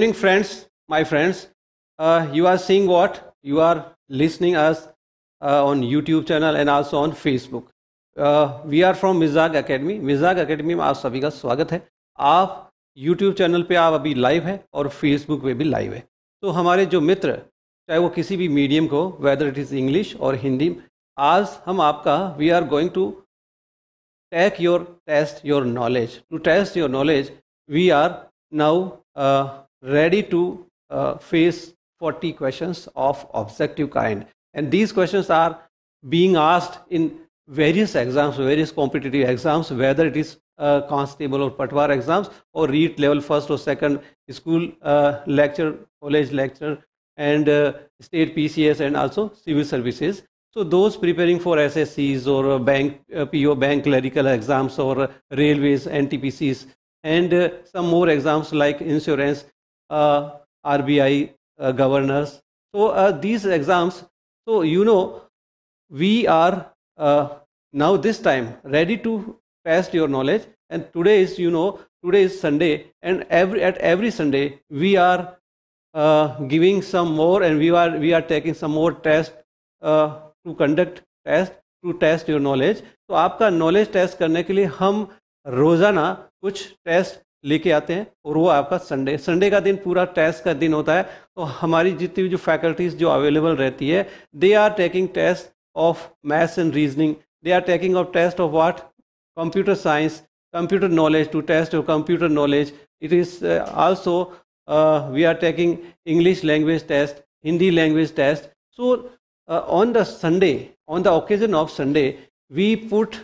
evening friends my friends uh, you are seeing what you are listening us uh, on youtube channel and also on facebook uh, we are from Mizag academy Mizag academy में आप सभी का स्वागत है आप youtube channel पे आप अभी लाइव है और facebook पे भी लाइव है तो हमारे जो मित्र चाहे वो किसी भी मीडियम को वेदर इट इज़ इंग्लिश और हिंदी आज हम आपका we are going to take your test your knowledge to test your knowledge we are now ready to uh, face 40 questions of objective kind. And these questions are being asked in various exams, various competitive exams, whether it is uh, constable or patwar exams or read level first or second school uh, lecture, college lecture, and uh, state PCS and also civil services. So those preparing for SSCs or uh, bank uh, PO bank clerical exams or uh, railways NTPCs and some more exams like insurance. uh, RBI uh, governors. So uh, these exams, so you know, we are uh, now this time ready to test your knowledge. And today is, you know, today is Sunday, and every at every Sunday we are uh, giving some more and we are we are taking some more test uh, to conduct test to test your knowledge तो आपका knowledge test करने के लिए हम रोज़ाना कुछ test लेके आते हैं और वो आपका संडे संडे का दिन पूरा टेस्ट का दिन होता है तो हमारी जितनी भी जो फैकल्टीज जो अवेलेबल रहती है they are taking test of maths and reasoning they are taking of test of what computer science computer knowledge to test of computer knowledge it is also we are taking English language test Hindi language test so on the Sunday on the occasion of Sunday we put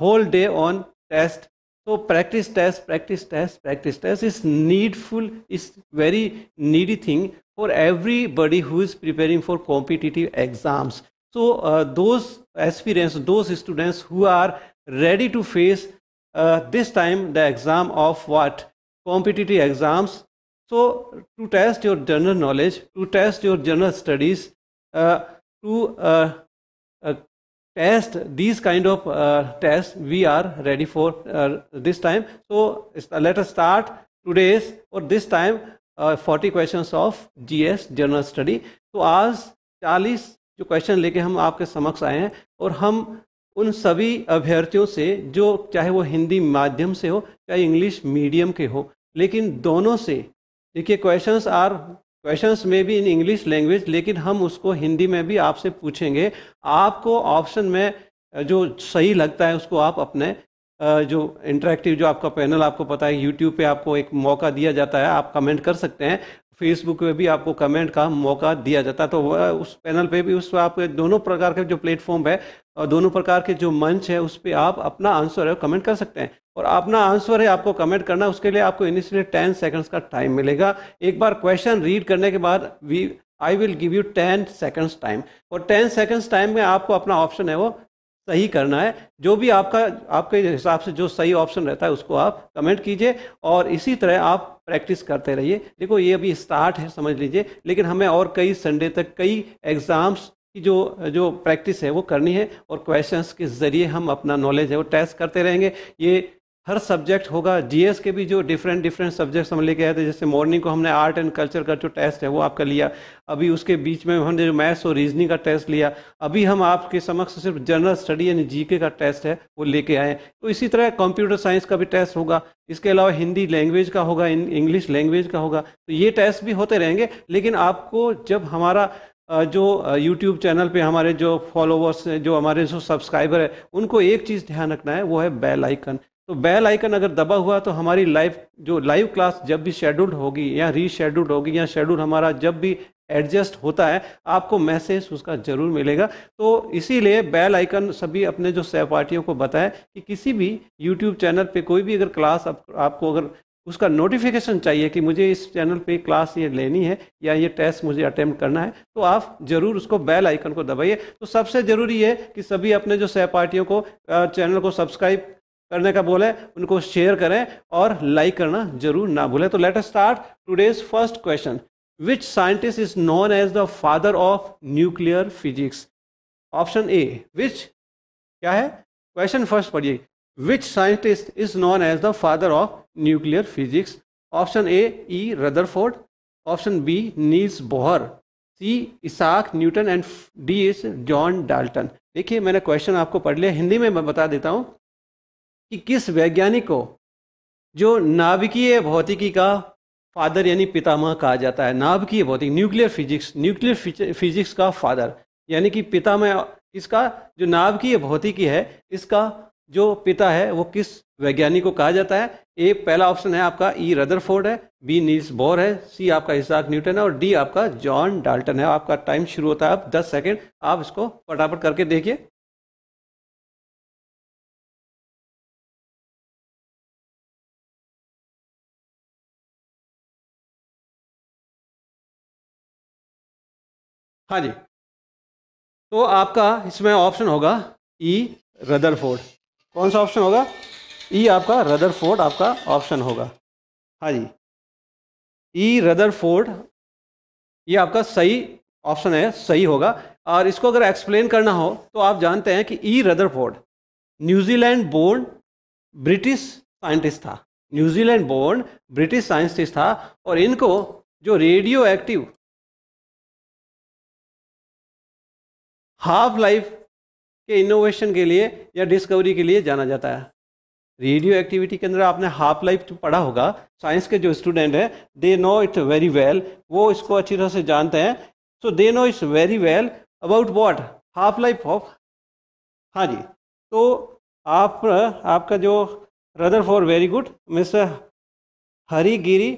whole day on test So practice test, practice test, practice test is needful, is very needy thing for everybody who is preparing for competitive exams. So uh, those aspirants, those students who are ready to face uh, this time the exam of what? Competitive exams. So to test your general knowledge, to test your general studies, uh, to uh, uh, test these kind of uh, tests we are ready for uh, this time so let us start today's or this time uh, 40 questions of gs general study so as 40 jo question leke hum aapke समक्ष aaye hain aur hum उन सभी अभ्यर्थियों से जो चाहे वो हिंदी माध्यम से हो चाहे इंग्लिश मीडियम के हो लेकिन दोनों से देखिए क्वेश्चंस आर क्वेश्चंस में भी इन इंग्लिश लैंग्वेज लेकिन हम उसको हिंदी में भी आपसे पूछेंगे आपको ऑप्शन में जो सही लगता है उसको आप अपने जो इंटरेक्टिव जो आपका पैनल आपको पता है यूट्यूब पे आपको एक मौका दिया जाता है आप कमेंट कर सकते हैं फेसबुक पे भी आपको कमेंट का मौका दिया जाता तो उस पैनल पे भी उस पर आप दोनों प्रकार के जो प्लेटफॉर्म है और दोनों प्रकार के जो मंच है उस पर आप अपना आंसर है कमेंट कर सकते हैं और अपना आंसर है आपको कमेंट करना उसके लिए आपको इनिशियली टेन सेकेंड्स का टाइम मिलेगा एक बार क्वेश्चन रीड करने के बाद we I will give you ten seconds time और टेन सेकेंड्स टाइम में आपको अपना ऑप्शन है वो सही करना है जो भी आपका आपके हिसाब से जो सही ऑप्शन रहता है उसको आप कमेंट कीजिए और इसी तरह आप प्रैक्टिस करते रहिए देखो ये अभी स्टार्ट है समझ लीजिए लेकिन हमें और कई संडे तक कई एग्ज़ाम्स की जो जो प्रैक्टिस है वो करनी है और क्वेश्चंस के ज़रिए हम अपना नॉलेज है वो टेस्ट करते रहेंगे ये हर सब्जेक्ट होगा जीएस के भी जो डिफरेंट डिफरेंट सब्जेक्ट्स हम लेके आए थे जैसे मॉर्निंग को हमने आर्ट एंड कल्चर का जो टेस्ट है वो आपका लिया अभी उसके बीच में हमने जो मैथ्स और रीजनिंग का टेस्ट लिया अभी हम आपके समक्ष सिर्फ जनरल स्टडी यानी जीके का टेस्ट है वो लेके आए तो इसी तरह कंप्यूटर साइंस का भी टेस्ट होगा इसके अलावा हिंदी लैंग्वेज का होगा इंग्लिश लैंग्वेज का होगा तो ये टेस्ट भी होते रहेंगे लेकिन आपको जब हमारा जो YouTube चैनल पे हमारे जो फॉलोवर्स हैं जो हमारे जो सब्सक्राइबर है उनको एक चीज़ ध्यान रखना है वो है बेल आइकन तो बेल आइकन अगर दबा हुआ तो हमारी लाइव जो लाइव क्लास जब भी शेड्यूल्ड होगी या रीशेड्यूल्ड होगी या शेड्यूल हमारा जब भी एडजस्ट होता है आपको मैसेज उसका जरूर मिलेगा तो इसीलिए बेल आइकन सभी अपने जो सहपाठियों को बताएं कि किसी भी यूट्यूब चैनल पे कोई भी अगर क्लास आप, आपको अगर उसका नोटिफिकेशन चाहिए कि मुझे इस चैनल पे क्लास ये लेनी है या ये टेस्ट मुझे अटेम्प्ट करना है तो आप ज़रूर उसको बेल आइकन को दबाइए तो सबसे ज़रूरी है कि सभी अपने जो सहपाठियों को चैनल को सब्सक्राइब करने का बोले उनको शेयर करें और लाइक करना जरूर ना भूलें तो let start today's first question which scientist is known as the father of nuclear physics option A which क्या है क्वेश्चन फर्स्ट पढ़िए which scientist is known as the father of nuclear physics option A E Rutherford option B Niels Bohr C Isaac Newton and D is John Dalton देखिए मैंने question आपको पढ़ लिया हिंदी में मैं बता देता हूँ कि किस वैज्ञानिक को जो नाभिकीय भौतिकी का फादर यानी पितामह कहा जाता है नाभिकीय भौतिक न्यूक्लियर फिजिक्स न्यूक्लियर फिजिक्स का फादर यानी कि पितामह इसका जो नाभिकीय भौतिकी है इसका जो पिता है वो किस वैज्ञानिक को कहा जाता है ए पहला ऑप्शन है आपका ई e, रदरफोर्ड है बी नील्स बोर है सी आपका इसाक न्यूटन है और डी आपका जॉन डाल्टन है आपका टाइम शुरू होता है अब 10 सेकंड आप इसको फटाफट करके देखिए हाँ जी तो आपका इसमें ऑप्शन होगा ई e रदर कौन सा ऑप्शन होगा ई e आपका रदर आपका ऑप्शन होगा हाँ जी ई e रदर ये आपका सही ऑप्शन है सही होगा और इसको अगर एक्सप्लेन करना हो तो आप जानते हैं कि E Rutherford New Zealand born British scientist था न्यूजीलैंड बोर्न ब्रिटिश साइंटिस्ट था और इनको जो रेडियो एक्टिव हाफ लाइफ के इनोवेशन के लिए या डिस्कवरी के लिए जाना जाता है रेडियो एक्टिविटी के अंदर आपने हाफ लाइफ तो पढ़ा होगा साइंस के जो स्टूडेंट हैं they know it very well वो इसको अच्छी तरह से जानते हैं so they know it's very well about what half life of हाँ जी तो आप आपका जो Rutherford very good mister Hari Giri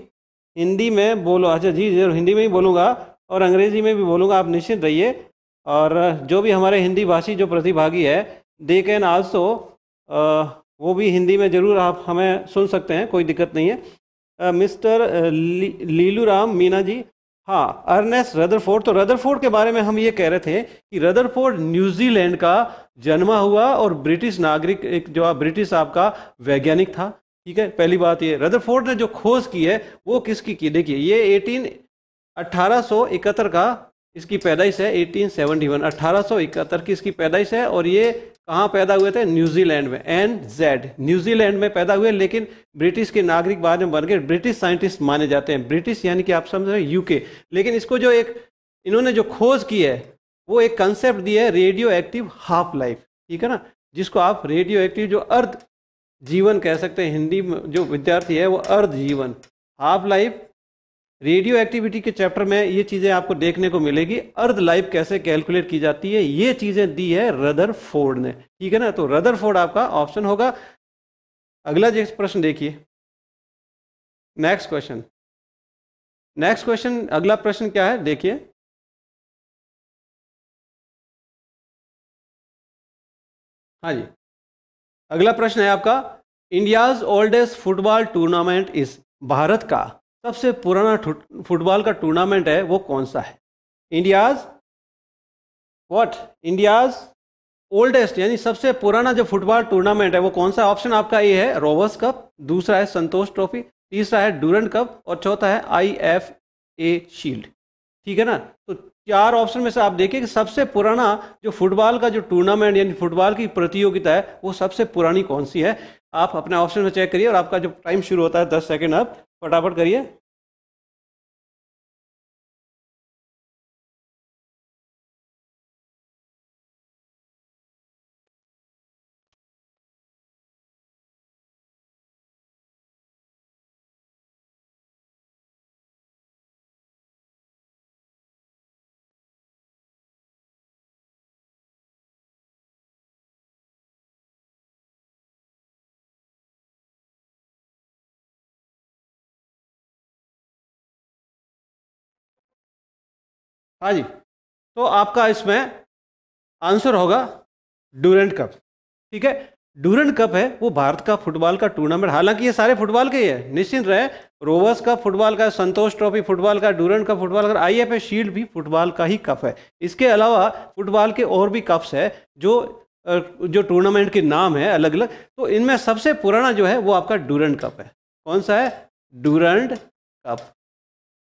Hindi में बोलो अच्छा जी जरूर हिंदी में ही बोलूँगा और अंग्रेजी में भी बोलूँगा आप निश्चित रहिए और जो भी हमारे हिंदी भाषी जो प्रतिभागी है दे कैन आल्सो वो भी हिंदी में ज़रूर आप हमें सुन सकते हैं कोई दिक्कत नहीं है मिस्टर लीलू राम मीना जी हाँ अर्नेस रदरफोर्ड तो रदरफोर्ड के बारे में हम ये कह रहे थे कि रदरफोर्ड न्यूजीलैंड का जन्मा हुआ और ब्रिटिश नागरिक एक जो आप ब्रिटिश आपका वैज्ञानिक था ठीक है पहली बात ये रदरफोर्ड ने जो खोज की है वो किसकी की देखिए ये एटीन 1871 का इसकी पैदाइश है 1871 इकहत्तर की इसकी पैदाइश है और ये कहाँ पैदा हुए थे न्यूजीलैंड में एन जेड न्यूजीलैंड में पैदा हुए लेकिन ब्रिटिश के नागरिक बाद में बन गए ब्रिटिश साइंटिस्ट माने जाते हैं ब्रिटिश यानी कि आप समझ रहे हैं यूके लेकिन इसको जो एक इन्होंने जो खोज की है वो एक कंसेप्ट दिया है रेडियो एक्टिव हाफ लाइफ ठीक है ना जिसको आप रेडियो एक्टिव जो अर्ध जीवन कह सकते हैं हिंदी में जो विद्यार्थी है वो अर्ध जीवन हाफ लाइफ रेडियो एक्टिविटी के चैप्टर में ये चीजें आपको देखने को मिलेगी अर्ध लाइफ कैसे कैलकुलेट की जाती है ये चीजें दी है रदर फोर्ड ने ठीक है ना तो रदर फोर्ड आपका ऑप्शन होगा अगला प्रश्न देखिए नेक्स्ट क्वेश्चन नेक्स्ट क्वेश्चन अगला प्रश्न क्या है देखिए हाँ जी अगला प्रश्न है आपका इंडियाज ओल्डेस्ट फुटबॉल टूर्नामेंट इस भारत का सबसे पुराना फुटबॉल का टूर्नामेंट है वो कौन सा है इंडियाज वॉट इंडियाज ओल्डेस्ट यानी सबसे पुराना जो फुटबॉल टूर्नामेंट है वो कौन सा ऑप्शन आपका ए है रोवर्स कप दूसरा है संतोष ट्रॉफी तीसरा है डूरन कप और चौथा है आई एफ ए शील्ड ठीक है ना तो चार ऑप्शन में से आप देखिए कि सबसे पुराना जो फुटबॉल का जो टूर्नामेंट यानी फुटबॉल की प्रतियोगिता है वो सबसे पुरानी कौन सी है आप अपने ऑप्शन में चेक करिए और आपका जो टाइम शुरू होता है दस सेकेंड आप फटाफट करिए हाँ जी तो आपका इसमें आंसर होगा डूरेंट कप ठीक है डूरेंट कप है वो भारत का फुटबॉल का टूर्नामेंट हालांकि ये सारे फुटबॉल के ही है निश्चिंत रहे रोवर्स कप फुटबॉल का संतोष ट्रॉफी फुटबॉल का डूरेंट कप फुटबॉल का आई एफ शील्ड भी फुटबॉल का ही कप है इसके अलावा फुटबॉल के और भी कप्स है जो जो टूर्नामेंट के नाम है अलग अलग तो इनमें सबसे पुराना जो है वो आपका डूरेंट कप है कौन सा है डूरेंट कप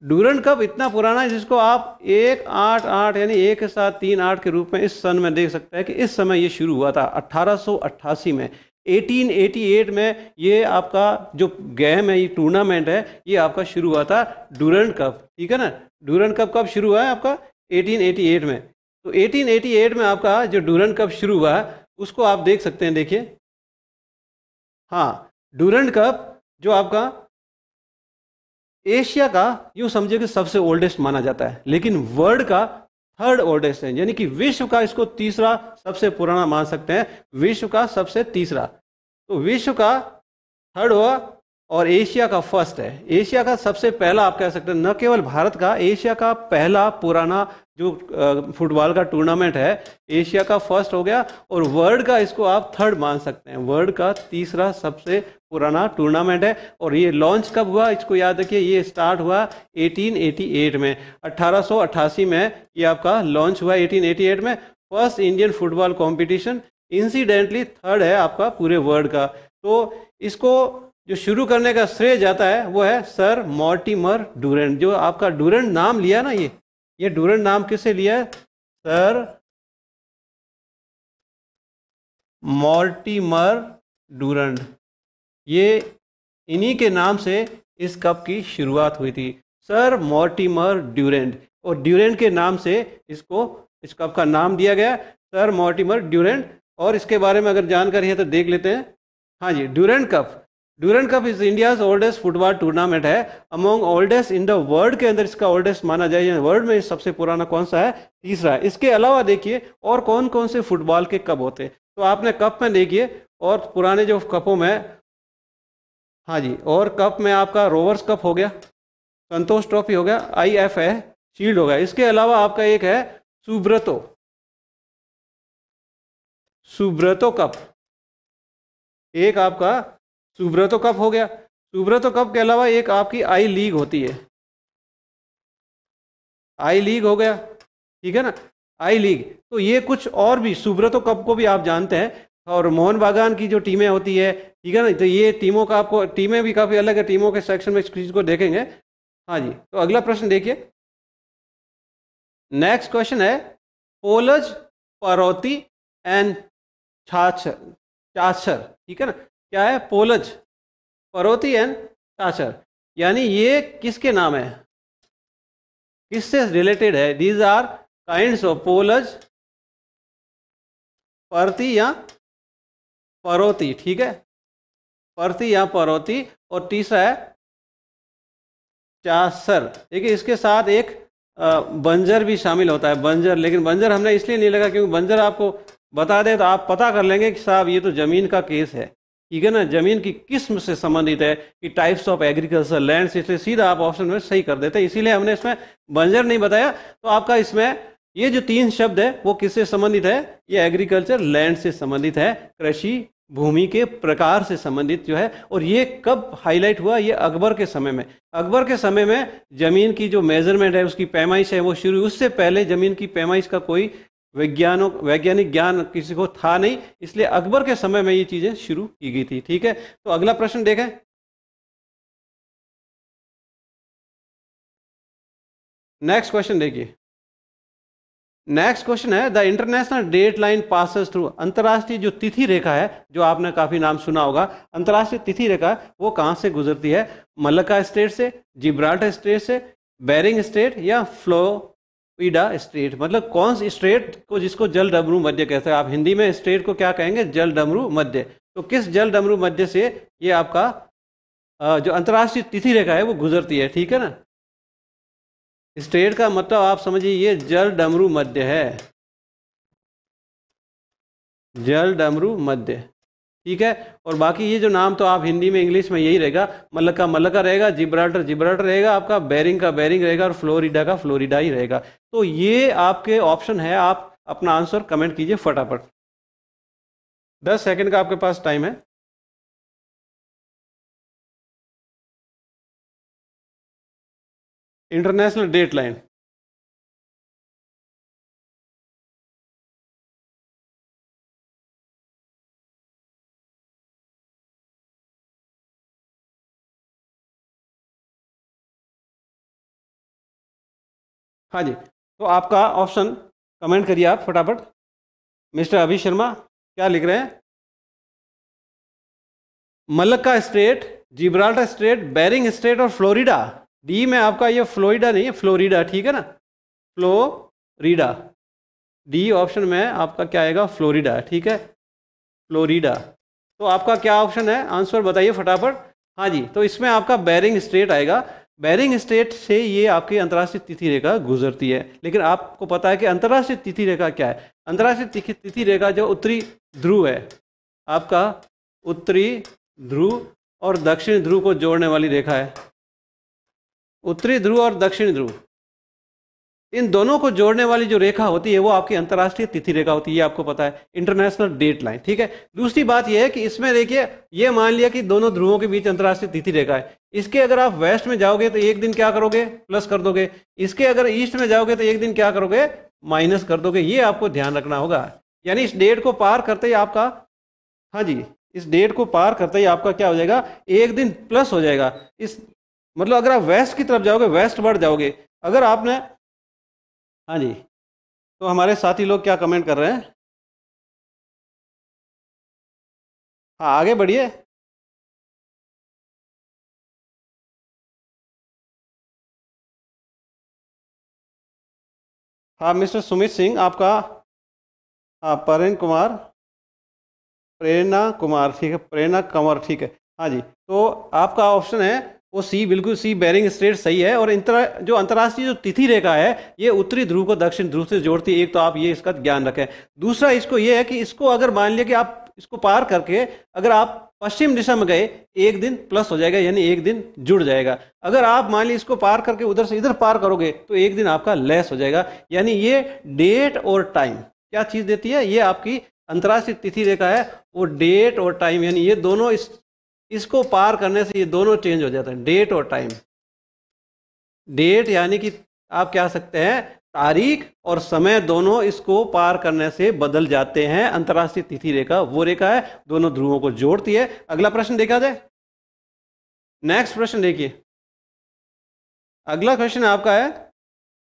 ड्यूरंड कप इतना पुराना है जिसको आप एक आठ आठ यानी एक सात तीन आठ के रूप में इस सन में देख सकते हैं कि इस समय ये शुरू हुआ था 1888 में 1888 में ये आपका जो गेम है ये टूर्नामेंट है ये आपका शुरू हुआ था डूरंड कप ठीक है ना डूरंड कप कब शुरू हुआ है आपका 1888 में तो 1888 में आपका जो डूरंड कप शुरू हुआ है उसको आप देख सकते हैं देखिए हाँ डूरंड कप जो आपका एशिया का यूं समझे कि सबसे ओल्डेस्ट माना जाता है लेकिन वर्ल्ड का थर्ड ओल्डेस्ट है यानी कि विश्व का इसको तीसरा सबसे पुराना मान सकते हैं विश्व का सबसे तीसरा तो विश्व का थर्ड हुआ और एशिया का फर्स्ट है एशिया का सबसे पहला आप कह सकते हैं न केवल भारत का एशिया का पहला पुराना जो फुटबॉल का टूर्नामेंट है एशिया का फर्स्ट हो गया और वर्ल्ड का इसको आप थर्ड मान सकते हैं वर्ल्ड का तीसरा सबसे पुराना टूर्नामेंट है और ये लॉन्च कब हुआ इसको याद रखिए ये स्टार्ट हुआ 1888 में 1888 में ये आपका लॉन्च हुआ 1888 में first Indian football competition incidentally third है आपका पूरे वर्ल्ड का तो इसको जो शुरू करने का श्रेय जाता है वो है सर मोर्टिमर डूरेंट जो आपका डूरेंट नाम लिया ना ये ये डूरेंट नाम किससे लिया है सर मोर्टिमर डूरेंट ये इन्हीं के नाम से इस कप की शुरुआत हुई थी सर मोर्टिमर ड्यूरेंट और ड्यूरेंट के नाम से इसको इस कप का नाम दिया गया सर मोर्टिमर ड्यूरेंट और इसके बारे में अगर जानकारी है तो देख लेते हैं हाँ जी Durand cup Durand cup is India's oldest football tournament है among oldest in the world के अंदर इसका ओल्डेस्ट माना जाए वर्ल्ड में सबसे पुराना कौन सा है तीसरा है इसके अलावा देखिए और कौन कौन से फुटबॉल के कप होते हैं तो आपने कप में देखिए और पुराने जो कपों में हाँ जी और कप में आपका रोवर्स कप हो गया संतोष ट्रॉफी हो गया आई एफ है शील्ड हो गया इसके अलावा आपका एक है सुब्रतो सुब्रतो कप एक आपका सुब्रतो कप हो गया सुब्रतो कप के अलावा एक आपकी आई लीग होती है आई लीग हो गया ठीक है ना आई लीग तो ये कुछ और भी सुब्रतो कप को भी आप जानते हैं और मोहन बागान की जो टीमें होती है ठीक है ना तो ये टीमों का आपको टीमें भी काफ़ी अलग है टीमों के सेक्शन में इस चीज़ को देखेंगे हाँ जी तो अगला प्रश्न देखिए नेक्स्ट क्वेश्चन है पोलज परोती एंड छाछर चाछर ठीक है ना क्या है पोलज परोती एंड चाछर यानी ये किसके नाम है किससे रिलेटेड है दीज आर काइंड ऑफ पोलज परती या परोती ठीक है परती या परोती और तीसरा है चासर है इसके साथ एक बंजर भी शामिल होता है बंजर लेकिन बंजर हमने इसलिए नहीं लगा क्योंकि बंजर आपको बता दे तो आप पता कर लेंगे कि साहब ये तो ज़मीन का केस है ठीक है ना ज़मीन की किस्म से संबंधित है कि टाइप्स ऑफ एग्रीकल्चर लैंड इसलिए सीधा आप ऑप्शन में सही कर देते हैं इसीलिए हमने इसमें बंजर नहीं बताया तो आपका इसमें ये जो तीन शब्द है वो किससे संबंधित है ये एग्रीकल्चर लैंड से संबंधित है कृषि भूमि के प्रकार से संबंधित जो है और ये कब हाईलाइट हुआ ये अकबर के समय में अकबर के समय में ज़मीन की जो मेजरमेंट है उसकी पैमाइश है वो शुरू उससे पहले ज़मीन की पैमाइश का कोई वैज्ञानिक वैज्ञानिक ज्ञान किसी को था नहीं इसलिए अकबर के समय में ये चीज़ें शुरू की गई थी ठीक है तो अगला प्रश्न देखें नेक्स्ट क्वेश्चन देखिए नेक्स्ट क्वेश्चन है the international date line passes through अंतर्राष्ट्रीय जो तिथि रेखा है जो आपने काफी नाम सुना होगा अंतर्राष्ट्रीय तिथि रेखा वो कहां से गुजरती है मलका स्टेट से जिब्राल्टर स्टेट से बैरिंग स्टेट या फ्लोइडा स्टेट मतलब कौन सी स्टेट को जिसको जल डमरू मध्य कहते हैं आप हिंदी में स्टेट को क्या कहेंगे जल डमरू मध्य तो किस जल डमरू मध्य से ये आपका जो अंतर्राष्ट्रीय तिथि रेखा है वो गुजरती है ठीक है ना स्टेट का मतलब आप समझिए ये जल डमरू मध्य है जल डमरू मध्य ठीक है और बाकी ये जो नाम तो आप हिंदी में इंग्लिश में यही रहेगा मलका मलका रहेगा जिब्राल्टर जिब्राल्टर रहेगा आपका बैरिंग का बैरिंग रहेगा और फ्लोरिडा का फ्लोरिडा ही रहेगा तो ये आपके ऑप्शन है आप अपना आंसर कमेंट कीजिए फटाफट दस सेकेंड का आपके पास टाइम है इंटरनेशनल डेट लाइन हाँ जी तो आपका ऑप्शन कमेंट करिए आप फटाफट मिस्टर अभि शर्मा क्या लिख रहे हैं Malacca state Gibraltar state Bering state और फ्लोरिडा डी में आपका ये फ्लोरिडा नहीं है फ्लोरिडा ठीक है ना फ्लोरिडा डी ऑप्शन में आपका क्या आएगा फ्लोरिडा ठीक है फ्लोरिडा तो आपका क्या ऑप्शन है आंसर बताइए फटाफट हाँ जी तो इसमें आपका बैरिंग स्ट्रेट आएगा बैरिंग स्टेट से ये आपकी अंतर्राष्ट्रीय तिथि रेखा गुजरती है लेकिन आपको पता है कि अंतर्राष्ट्रीय तिथि रेखा क्या है अंतर्राष्ट्रीय तिथि रेखा जो उत्तरी ध्रुव है आपका उत्तरी ध्रुव और दक्षिण ध्रुव को जोड़ने वाली रेखा है उत्तरी ध्रुव और दक्षिण ध्रुव इन दोनों को जोड़ने वाली जो रेखा होती है वो आपकी अंतर्राष्ट्रीय तिथि रेखा होती है ये आपको पता है इंटरनेशनल डेट लाइन ठीक है दूसरी बात यह है कि इसमें देखिए ये मान लिया कि दोनों ध्रुवों के बीच अंतर्राष्ट्रीय तिथि रेखा है इसके अगर आप वेस्ट में जाओगे तो एक दिन क्या करोगे प्लस कर दोगे इसके अगर ईस्ट में जाओगे तो एक दिन क्या करोगे माइनस कर दोगे ये आपको ध्यान रखना होगा यानी इस डेट को पार करते ही आपका हाँ जी इस डेट को पार करते ही आपका क्या हो जाएगा एक दिन प्लस हो जाएगा इस मतलब अगर आप वेस्ट की तरफ जाओगे वेस्ट बढ़ जाओगे अगर आपने हाँ जी तो हमारे साथी लोग क्या कमेंट कर रहे हैं हाँ आगे बढ़िए हाँ मिस्टर सुमित सिंह आपका हाँ परेन कुमार प्रेरणा कुमार ठीक है प्रेरणा कंवर ठीक है हाँ जी तो आपका ऑप्शन है वो सी बिल्कुल सी बैरिंग स्ट्रेट सही है और इंतरा जो अंतर्राष्ट्रीय जो तिथि रेखा है ये उत्तरी ध्रुव को दक्षिण ध्रुव से जोड़ती है एक तो आप ये इसका ज्ञान रखें दूसरा इसको ये है कि इसको अगर मान लिया कि आप इसको पार करके अगर आप पश्चिम दिशा में गए एक दिन प्लस हो जाएगा यानी एक दिन जुड़ जाएगा अगर आप मान ली इसको पार करके उधर से इधर पार करोगे तो एक दिन आपका लेस हो जाएगा यानी ये डेट और टाइम क्या चीज़ देती है ये आपकी अंतर्राष्ट्रीय तिथि रेखा है वो डेट और टाइम यानी ये दोनों इस इसको पार करने से ये दोनों चेंज हो जाता है डेट और टाइम डेट यानी कि आप क्या सकते हैं तारीख और समय दोनों इसको पार करने से बदल जाते हैं अंतर्राष्ट्रीय तिथि रेखा वो रेखा है दोनों ध्रुवों को जोड़ती है अगला प्रश्न देखा जाए नेक्स्ट प्रश्न देखिए अगला क्वेश्चन आपका है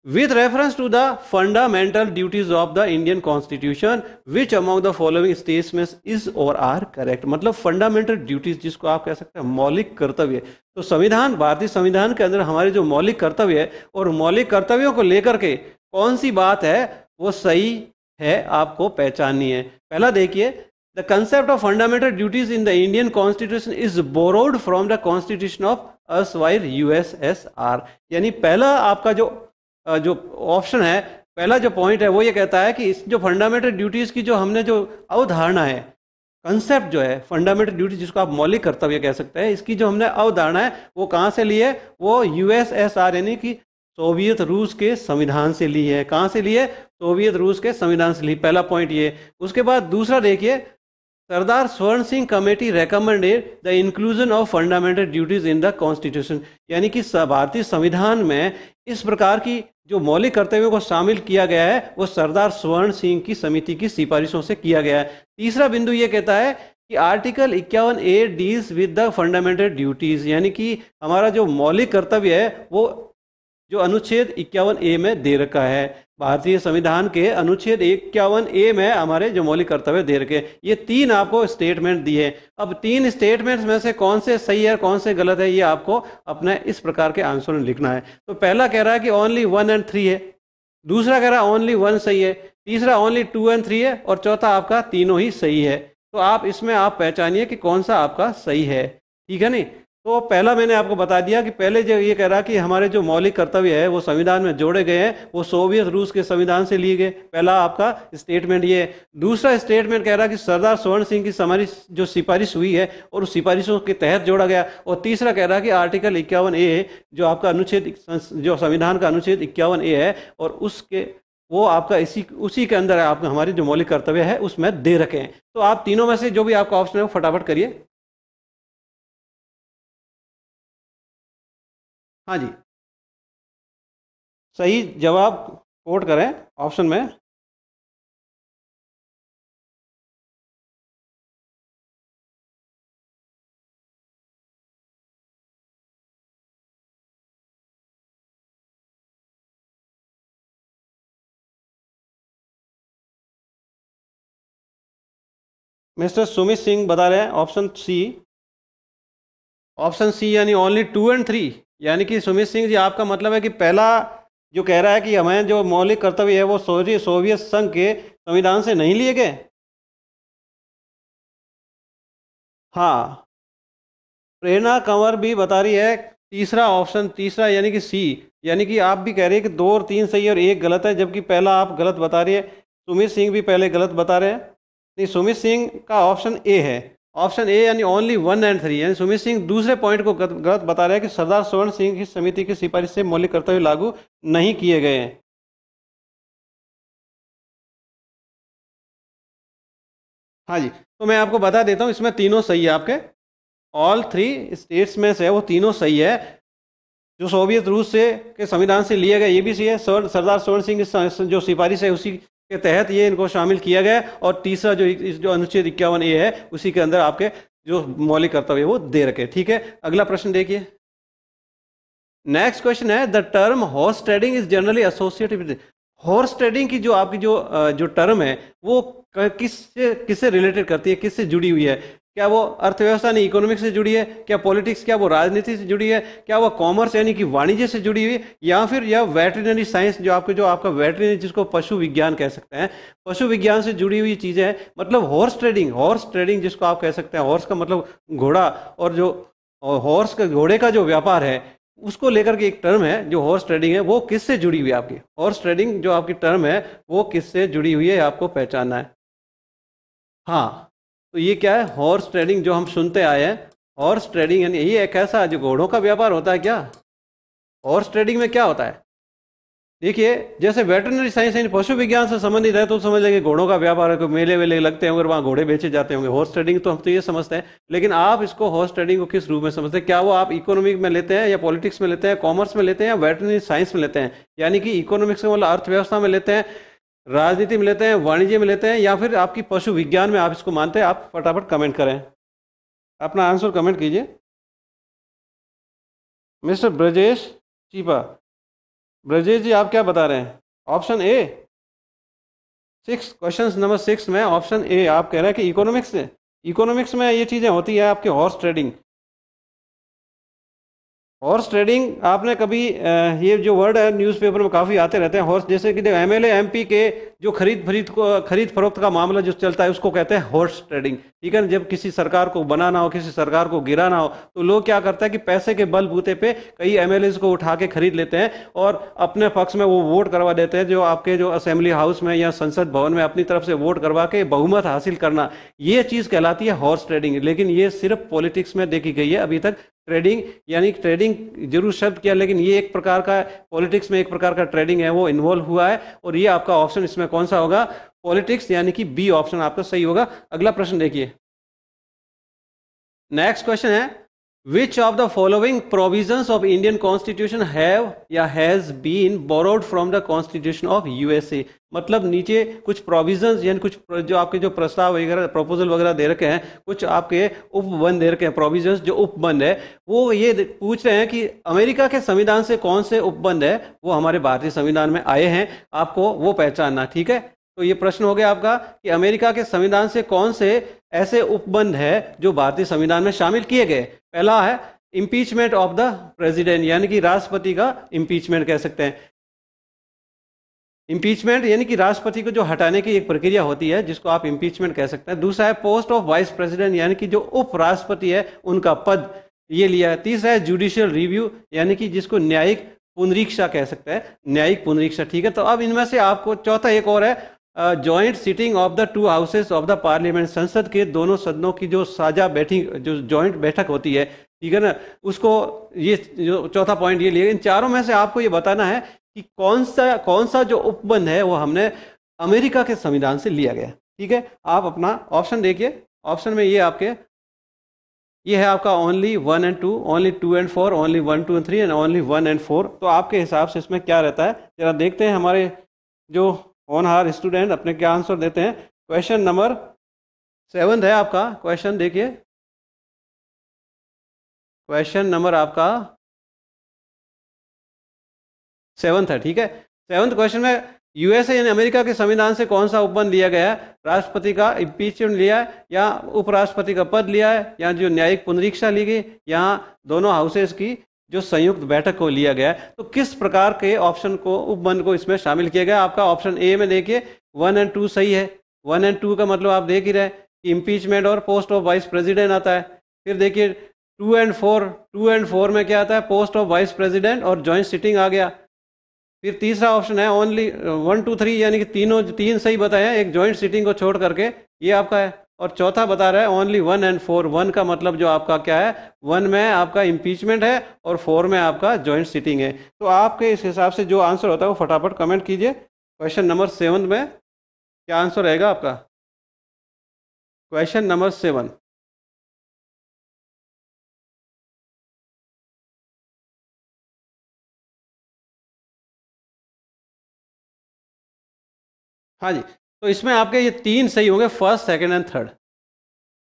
with reference to the fundamental duties of the Indian Constitution, which among the following statements is or are correct? मतलब फंडामेंटल ड्यूटीज जिसको आप कह सकते हैं मौलिक कर्तव्य तो संविधान भारतीय संविधान के अंदर हमारे जो मौलिक कर्तव्य है और मौलिक कर्तव्यों को लेकर के कौन सी बात है वो सही है आपको पहचाननी है पहला देखिए the concept of fundamental duties in the Indian constitution is borrowed from the constitution of अस अस्वाइर यूएसएसआर यानी पहला आपका जो जो ऑप्शन है पहला जो पॉइंट है वो ये कहता है कि इस जो फंडामेंटल ड्यूटीज़ की जो हमने जो अवधारणा है कंसेप्ट जो है फंडामेंटल ड्यूटी जिसको आप मौलिक कर्तव्य कह सकते हैं इसकी जो हमने अवधारणा है वो कहाँ से ली है वो यूएसएसआर यानी कि सोवियत रूस के संविधान से ली है कहाँ से ली है सोवियत रूस के संविधान से ली पहला पॉइंट ये उसके बाद दूसरा देखिए Sardar Swaran Singh committee recommended the inclusion of fundamental duties in the constitution यानी कि भारतीय संविधान में इस प्रकार की जो मौलिक कर्तव्यों को शामिल किया गया है वो सरदार स्वर्ण सिंह की समिति की सिफारिशों से किया गया है तीसरा बिंदु ये कहता है कि आर्टिकल इक्यावन A deals with the fundamental duties यानी कि हमारा जो मौलिक कर्तव्य है वो जो अनुच्छेद इक्यावन ए में दे रखा है भारतीय संविधान के अनुच्छेद इक्यावन ए में हमारे जो मौलिक कर्तव्य दे रखे ये तीन आपको स्टेटमेंट दिए हैं अब तीन स्टेटमेंट्स में से कौन से सही है कौन से गलत है ये आपको अपने इस प्रकार के आंसर में लिखना है तो पहला कह रहा है कि ओनली वन एंड थ्री है दूसरा कह रहा है ओनली वन सही है तीसरा ओनली टू एंड थ्री है और चौथा आपका तीनों ही सही है तो आप इसमें आप पहचानिए कि कौन सा आपका सही है ठीक है नहीं तो पहला मैंने आपको बता दिया कि पहले जो ये कह रहा कि हमारे जो मौलिक कर्तव्य है वो संविधान में जोड़े गए हैं वो सोवियत रूस के संविधान से लिए गए पहला आपका स्टेटमेंट ये दूसरा स्टेटमेंट कह रहा कि सरदार स्वर्ण सिंह की हमारी जो सिफारिश हुई है और उस सिफारिशों के तहत जोड़ा गया और तीसरा कह रहा कि आर्टिकल इक्यावन ए जो आपका अनुच्छेद जो संविधान का अनुच्छेद इक्यावन ए है और उसके वो आपका इसी उसी के अंदर आपका हमारी जो मौलिक कर्तव्य है उसमें दे रखे हैं तो आप तीनों में से जो भी आपका ऑप्शन है वो फटाफट करिए हाँ जी सही जवाब कोट करें ऑप्शन में मिस्टर सुमित सिंह बता रहे हैं ऑप्शन सी ऑप्शन सी यानी ओनली टू एंड थ्री यानी कि सुमित सिंह जी आपका मतलब है कि पहला जो कह रहा है कि हमें जो मौलिक कर्तव्य है वो सोवियत सोवियत संघ के संविधान से नहीं लिए गए हाँ प्रेरणा कंवर भी बता रही है तीसरा ऑप्शन तीसरा यानी कि सी यानी कि आप भी कह रहे हैं कि दो और तीन सही और एक गलत है जबकि पहला आप गलत बता रही है सुमित सिंह भी पहले गलत बता रहे हैं नहीं सुमित सिंह का ऑप्शन ए है ऑप्शन ए यानी ओनली वन एंड थ्री यानी सुमित सिंह दूसरे पॉइंट को गलत बता रहे हैं कि सरदार सोवर्ण सिंह की समिति की सिफारिश से मौलिक कर्तव्य लागू नहीं किए गए हैं हाँ जी तो मैं आपको बता देता हूँ इसमें तीनों सही है आपके ऑल थ्री स्टेट्स में से वो तीनों सही है जो सोवियत रूस से के संविधान से लिए गए ये भी सही है सरदार सुवर्ण सिंह जो सिफारिश है उसी के तहत ये इनको शामिल किया गया और तीसरा जो जो अनुच्छेद इक्यावन ए है उसी के अंदर आपके जो मौलिक कर्तव्य वो दे रखे ठीक है अगला प्रश्न देखिए नेक्स्ट क्वेश्चन है the term horse trading is generally associated with horse trading की जो आपकी जो जो टर्म है वो किससे किससे रिलेटेड करती है किससे जुड़ी हुई है क्या वो अर्थव्यवस्था यानी इकोनॉमिक्स से जुड़ी है क्या पॉलिटिक्स क्या वो राजनीति से जुड़ी है क्या वो कॉमर्स यानी कि वाणिज्य से जुड़ी हुई या फिर यह वेटरिनरी साइंस जो आपके जो आपका वेटरिनरी जिसको पशु विज्ञान कह सकते हैं पशु विज्ञान से जुड़ी हुई चीज़ें हैं मतलब हॉर्स ट्रेडिंग हॉर्स ट्रेडिंग जिसको आप कह सकते हैं हॉर्स का मतलब घोड़ा और जो हॉर्स का घोड़े का जो व्यापार है उसको लेकर के एक टर्म है जो हॉर्स ट्रेडिंग है वो किससे जुड़ी हुई है आपकी हॉर्स ट्रेडिंग जो आपकी टर्म है वो किससे जुड़ी हुई है आपको पहचानना है हाँ तो ये क्या है हॉर्स ट्रेडिंग जो हम सुनते आए हैं हॉर्स ट्रेडिंग यानी यही एक ऐसा जो घोड़ों का व्यापार होता है क्या हॉर्स ट्रेडिंग में क्या होता है देखिए जैसे वेटरनरी साइंस यानी पशु विज्ञान से संबंधित है तो समझ लेंगे घोड़ों का व्यापार है कोई मेले वेले लगते होंगे वहाँ घोड़े बेचे जाते होंगे हॉर्स ट्रेडिंग तो हम तो ये समझते हैं लेकिन आप इसको हॉर्स ट्रेडिंग को किस रूप में समझते हैं क्या वो आप इकोनॉमिक में लेते हैं या पॉलिटिक्स में लेते हैं कॉमर्स में लेते हैं या वेटरनरी साइंस में लेते हैं यानी कि इकोनॉमिक्स में मतलब अर्थव्यवस्था में लेते हैं राजनीति में लेते हैं वाणिज्य में लेते हैं या फिर आपकी पशु विज्ञान में आप इसको मानते हैं आप फटाफट कमेंट करें अपना आंसर कमेंट कीजिए मिस्टर ब्रजेश चीपा ब्रजेश जी आप क्या बता रहे हैं option A six question number six में ऑप्शन ए आप कह रहे हैं कि इकोनॉमिक्स इकोनॉमिक्स में ये चीज़ें होती है आपके हॉर्स ट्रेडिंग हॉर्स ट्रेडिंग आपने कभी ये जो वर्ड है न्यूज़पेपर में काफ़ी आते रहते हैं हॉर्स जैसे कि देखो एम एल के जो खरीद फरीद को खरीद फरोख्त का मामला जो चलता है उसको कहते हैं हॉर्स ट्रेडिंग ठीक है ना जब किसी सरकार को बनाना हो किसी सरकार को गिराना हो तो लोग क्या करता है कि पैसे के बलबूते पे कई एम को उठा के खरीद लेते हैं और अपने पक्ष में वो वोट करवा देते हैं जो आपके जो असेंबली हाउस में या संसद भवन में अपनी तरफ से वोट करवा के बहुमत हासिल करना ये चीज़ कहलाती है हॉर्स ट्रेडिंग लेकिन ये सिर्फ पॉलिटिक्स में देखी गई है अभी तक ट्रेडिंग यानी ट्रेडिंग जरूर शब्द किया लेकिन ये एक प्रकार का पॉलिटिक्स में एक प्रकार का ट्रेडिंग है वो इन्वॉल्व हुआ है और ये आपका ऑप्शन इसमें कौन सा होगा पॉलिटिक्स यानी कि बी ऑप्शन आपका सही होगा अगला प्रश्न देखिए नेक्स्ट क्वेश्चन है Which of the following provisions of Indian Constitution have या has been borrowed from the Constitution of USA? मतलब नीचे कुछ प्रोविजंस यानी कुछ जो आपके जो प्रस्ताव वगैरह प्रपोजल वगैरह दे रखे हैं कुछ आपके उपबंध दे रखे हैं प्रोविजंस जो उपबंध है वो ये पूछ रहे हैं कि अमेरिका के संविधान से कौन से उपबंध है वो हमारे भारतीय संविधान में आए हैं आपको वो पहचानना ठीक है तो ये प्रश्न हो गया आपका कि अमेरिका के संविधान से कौन से ऐसे उपबंध है जो भारतीय संविधान में शामिल किए गए पहला है इम्पीचमेंट ऑफ द प्रेसिडेंट यानी कि राष्ट्रपति का इम्पीचमेंट कह सकते हैं इम्पीचमेंट यानी कि राष्ट्रपति को जो हटाने की एक प्रक्रिया होती है जिसको आप इम्पीचमेंट कह सकते हैं दूसरा है पोस्ट ऑफ वाइस प्रेसिडेंट यानी कि जो उपराष्ट्रपति है उनका पद ये लिया है तीसरा है जुडिशियल रिव्यू यानी कि जिसको न्यायिक पुनरीक्षा कह सकते हैं न्यायिक पुनरीक्षा ठीक है तो अब इनमें से आपको चौथा एक और है joint sitting of the two houses of the parliament संसद के दोनों सदनों की जो साझा बैठिंग जो ज्वाइंट बैठक होती है ठीक है ना उसको ये जो चौथा पॉइंट ये लिए इन चारों में से आपको ये बताना है कि कौन सा कौन सा जो उपबंध है वो हमने अमेरिका के संविधान से लिया गया ठीक है आप अपना ऑप्शन देखिए ऑप्शन में ये आपके ये है आपका only one and two only two and four only one two and three and only one and four तो आपके हिसाब से इसमें क्या रहता है जरा देखते हैं हमारे जो ऑन हार स्टूडेंट अपने क्या आंसर देते हैं क्वेश्चन नंबर सेवन है आपका क्वेश्चन देखिए क्वेश्चन नंबर आपका सेवन है ठीक है सेवन क्वेश्चन में यूएसए यानी अमेरिका के संविधान से कौन सा उपबंध लिया गया है राष्ट्रपति का इम्पीचमेंट लिया है या उपराष्ट्रपति का पद लिया है या जो न्यायिक पुनरीक्षा ली गई यहाँ दोनों हाउसेस की जो संयुक्त बैठक को लिया गया तो किस प्रकार के ऑप्शन को उपबंध को इसमें शामिल किया गया आपका ऑप्शन ए में देखिए वन एंड टू सही है वन एंड टू का मतलब आप देख ही रहे कि इम्पीचमेंट और पोस्ट ऑफ वाइस प्रेसिडेंट आता है फिर देखिए two and four two and four में क्या आता है पोस्ट ऑफ वाइस प्रेसिडेंट और ज्वाइंट सिटिंग आ गया फिर तीसरा ऑप्शन है ओनली वन टू थ्री यानी कि तीनों तीन सही बताए एक ज्वाइंट सिटिंग को छोड़ करके ये आपका है और चौथा बता रहा है only one and four one का मतलब जो आपका क्या है वन में आपका इम्पीचमेंट है और फोर में आपका ज्वाइंट सिटिंग है तो आपके इस हिसाब से जो आंसर होता है वो फटाफट कमेंट कीजिए क्वेश्चन नंबर सेवन में क्या आंसर रहेगा आपका क्वेश्चन नंबर सेवन हाँ जी तो इसमें आपके ये तीन सही होंगे फर्स्ट सेकेंड एंड थर्ड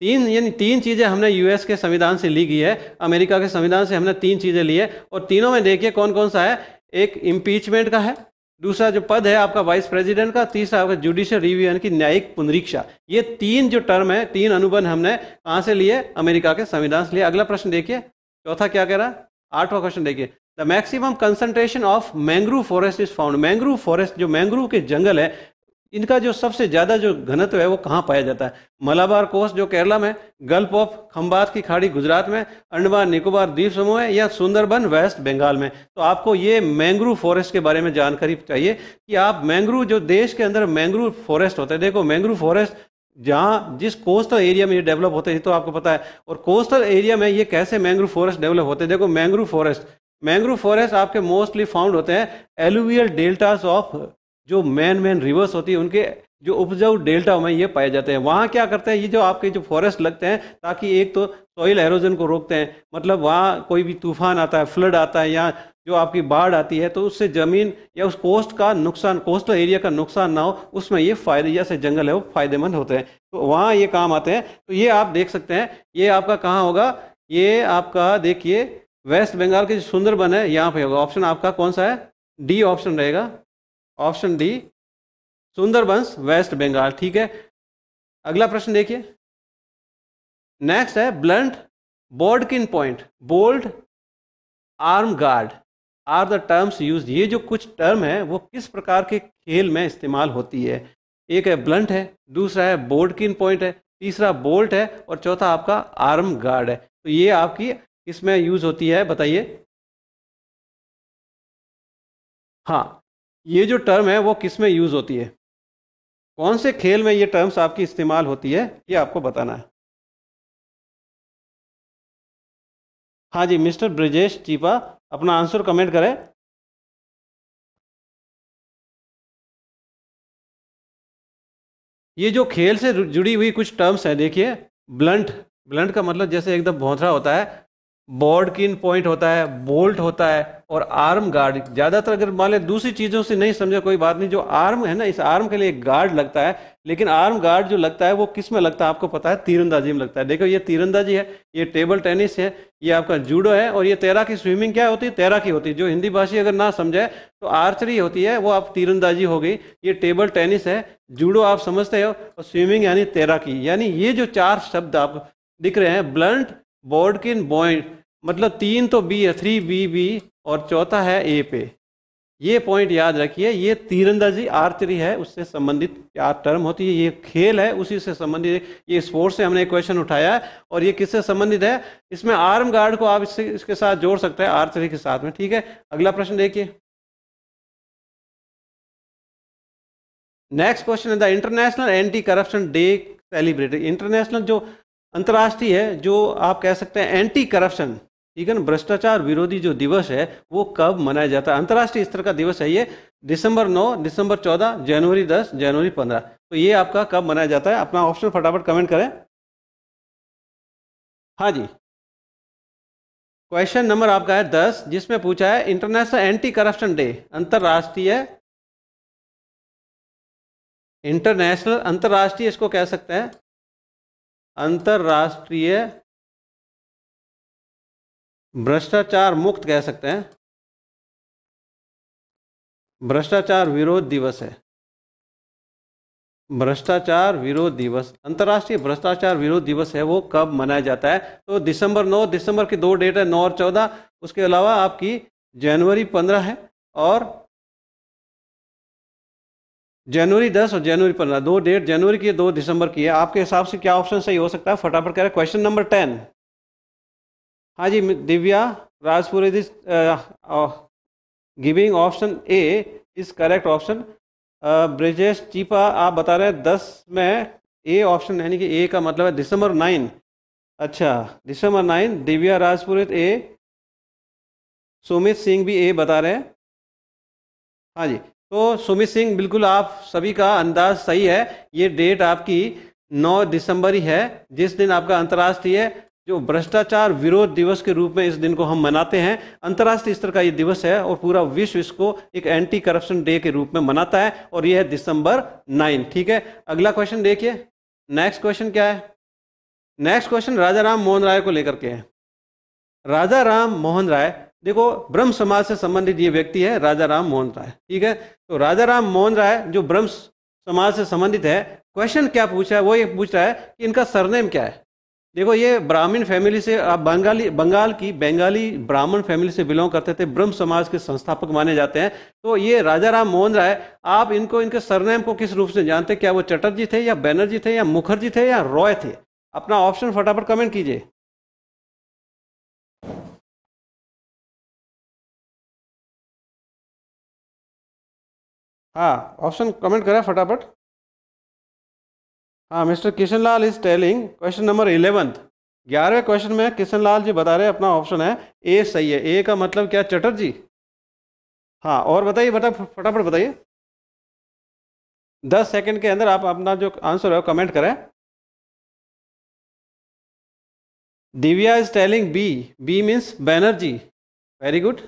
तीन यानी तीन चीज़ें हमने यूएस के संविधान से ली गई है अमेरिका के संविधान से हमने तीन चीज़ें ली है और तीनों में देखिए कौन कौन सा है एक इम्पीचमेंट का है दूसरा जो पद है आपका वाइस प्रेसिडेंट का तीसरा आपका जुडिशियल रिव्यू यानी कि न्यायिक पुनरीक्षा ये तीन जो टर्म है तीन अनुबंध हमने कहाँ से लिए अमेरिका के संविधान से लिए अगला प्रश्न देखिए चौथा क्या कह रहा है आठवां क्वेश्चन देखिए the maximum concentration of mangrove forest is found mangrove forest जो मैंग्रूव के जंगल है इनका जो सबसे ज़्यादा जो घनत्व है वो कहाँ पाया जाता है मलाबार कोस्ट जो केरला में गल्फ ऑफ खम्बात की खाड़ी गुजरात में अंडमान निकोबार द्वीप समूह है या सुंदरबन वेस्ट बंगाल में तो आपको ये मैंग्रूव फॉरेस्ट के बारे में जानकारी चाहिए कि आप मैंग्रूव जो देश के अंदर मैंग्रूव फॉरेस्ट होते हैं देखो मैंग्रूव फॉरेस्ट जहाँ जिस कोस्टल एरिया में ये डेवलप होते हैं तो आपको पता है और कोस्टल एरिया में ये कैसे मैंग्रूव फॉरेस्ट डेवलप होते हैं देखो मैंग्रूव फॉरेस्ट मैंग्रूव फॉरेस्ट आपके मोस्टली फाउंड होते हैं एलुवियल डेल्टास ऑफ जो मेन मेन रिवर्स होती है उनके जो उपजाऊ डेल्टा में ये पाए जाते हैं वहाँ क्या करते हैं ये जो आपके जो फॉरेस्ट लगते हैं ताकि एक तो सॉइल एरोजन को रोकते हैं मतलब वहाँ कोई भी तूफान आता है फ्लड आता है या जो आपकी बाढ़ आती है तो उससे ज़मीन या उस कोस्ट का नुकसान कोस्टल एरिया का नुकसान ना हो उसमें ये फायदे जैसे जंगल है वो फायदेमंद होते हैं तो वहाँ ये काम आते हैं तो ये आप देख सकते हैं ये आपका कहाँ होगा ये आपका देखिए वेस्ट बंगाल के जो सुंदरबन है यहाँ पे होगा ऑप्शन आपका कौन सा है डी ऑप्शन रहेगा ऑप्शन डी सुंदरबंस वेस्ट बंगाल ठीक है अगला प्रश्न देखिए नेक्स्ट है ब्लंट बोर्ड किन point bowled arm guard are the terms use ये जो कुछ टर्म है वो किस प्रकार के खेल में इस्तेमाल होती है एक है ब्लंट है दूसरा है बोर्ड किन पॉइंट है तीसरा बोल्ट है और चौथा आपका आर्म गार्ड है तो ये आपकी इसमें यूज होती है बताइए हाँ ये जो टर्म है वो किस में यूज़ होती है कौन से खेल में ये टर्म्स आपकी इस्तेमाल होती है ये आपको बताना है हाँ जी मिस्टर ब्रजेश चीपा अपना आंसर कमेंट करें ये जो खेल से जुड़ी हुई कुछ टर्म्स हैं देखिए ब्लंट ब्लंट का मतलब जैसे एकदम भौंथरा होता है किन पॉइंट होता है बोल्ट होता है और आर्म गार्ड ज़्यादातर अगर मान लें दूसरी चीज़ों से नहीं समझे कोई बात नहीं जो आर्म है ना इस आर्म के लिए एक गार्ड लगता है लेकिन आर्म गार्ड जो लगता है वो किस में लगता है आपको पता है तीरंदाजी में लगता है देखो ये तीरंदाजी है ये टेबल टेनिस है ये आपका जूडो है और ये तैराकी स्विमिंग क्या होती है तैराकी होती है जो हिंदी भाषी अगर ना समझे तो आर्चरी होती है वो आप तीरंदाजी हो गई ये टेबल टेनिस है जूडो आप समझते हो और स्विमिंग यानी तैराकी यानी ये जो चार शब्द आप दिख रहे हैं ब्लंट बोर्डकिन पॉइंट मतलब तीन तो बी है थ्री बी बी और चौथा है ए पे ये पॉइंट याद रखिए ये तीरंदाजी आर्चरी है उससे संबंधित क्या टर्म होती है ये खेल है उसी से संबंधित ये स्पोर्ट्स से हमने क्वेश्चन उठाया और ये किससे संबंधित है इसमें आर्म गार्ड को आप इससे इसके साथ जोड़ सकते हैं आर्चरी के साथ में ठीक है अगला प्रश्न देखिए नेक्स्ट क्वेश्चन है the international anti corruption day celebrated international जो अंतर्राष्ट्रीय जो आप कह सकते हैं एंटी करप्शन ठीक है ना भ्रष्टाचार विरोधी जो दिवस है वो कब मनाया जाता है अंतर्राष्ट्रीय स्तर का दिवस है ये दिसंबर 9, दिसंबर 14, जनवरी 10, जनवरी 15 तो ये आपका कब मनाया जाता है अपना ऑप्शन फटाफट कमेंट करें हाँ जी क्वेश्चन नंबर आपका है 10 जिसमें पूछा है इंटरनेशनल एंटी करप्शन डे अंतर्राष्ट्रीय इंटरनेशनल अंतर्राष्ट्रीय इसको कह सकते हैं अंतर्राष्ट्रीय भ्रष्टाचार मुक्त कह सकते हैं भ्रष्टाचार विरोध दिवस है भ्रष्टाचार विरोध दिवस अंतर्राष्ट्रीय भ्रष्टाचार विरोध दिवस है वो कब मनाया जाता है तो दिसंबर 9 दिसंबर की दो डेट है 9 और 14 उसके अलावा आपकी जनवरी 15 है और जनवरी दस और जनवरी पंद्रह दो डेट जनवरी की है दो दिसंबर की है आपके हिसाब से क्या ऑप्शन सही हो सकता है फटाफट कह रहे क्वेश्चन नंबर टेन हाँ जी Divya Rajpuri this giving option A is correct option Brijesh Cheepa आप बता रहे हैं दस में ए ऑप्शन यानी कि ए का मतलब है दिसंबर नाइन अच्छा December nine Divya Rajpurohit A Sumit Singh भी ए बता रहे हैं हाँ जी तो सुमित सिंह बिल्कुल आप सभी का अंदाज सही है ये डेट आपकी 9 दिसंबर ही है जिस दिन आपका अंतर्राष्ट्रीय जो भ्रष्टाचार विरोध दिवस के रूप में इस दिन को हम मनाते हैं अंतर्राष्ट्रीय स्तर का ये दिवस है और पूरा विश्व इसको एक एंटी करप्शन डे के रूप में मनाता है और यह है दिसंबर नाइन ठीक है अगला क्वेश्चन देखिए नेक्स्ट क्वेश्चन क्या है नेक्स्ट क्वेश्चन राजा राम मोहन राय को लेकर के है राजा राम मोहन राय देखो ब्रह्म समाज से संबंधित ये व्यक्ति है राजा राम मोहन राय ठीक है तो राजा राम मोहन राय जो ब्रह्म समाज से संबंधित है क्वेश्चन क्या पूछा है वो ये पूछ रहा है कि इनका सरनेम क्या है देखो ये ब्राह्मण फैमिली से आप बंगाली बंगाल की बंगाली ब्राह्मण फैमिली से बिलोंग करते थे ब्रह्म समाज के संस्थापक माने जाते हैं तो ये राजा राम मोहन राय आप इनको इनके सरनेम को किस रूप से जानते क्या वो चटर्जी थे या बैनर्जी थे या मुखर्जी थे या रॉय थे अपना ऑप्शन फटाफट कमेंट कीजिए हाँ ऑप्शन कमेंट करें फटाफट हाँ mister Kishan Lal is telling question number eleventh ग्यारहवें क्वेश्चन में किशन लाल जी बता रहे अपना ऑप्शन है ए सही है ए का मतलब क्या चटर्जी हाँ और बताइए बता फटाफट बताइए दस सेकंड के अंदर आप अपना जो आंसर है वो कमेंट करें Divya is telling B B means Banerjee very good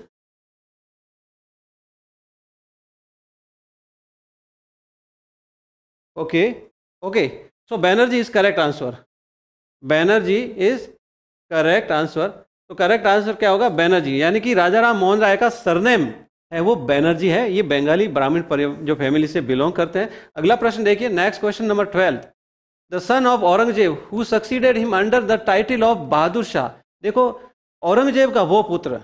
okay okay so Banerjee is correct answer Banerjee is correct answer तो करेक्ट आंसर क्या होगा बैनर्जी यानी कि राजा राम मोहन राय का सरनेम है वो बैनर्जी है ये बंगाली ब्राह्मण जो फैमिली से बिलोंग करते हैं अगला प्रश्न देखिए next question number twelve the son of Aurangzeb who succeeded him under the title of Bahadur Shah देखो औरंगजेब का वो पुत्र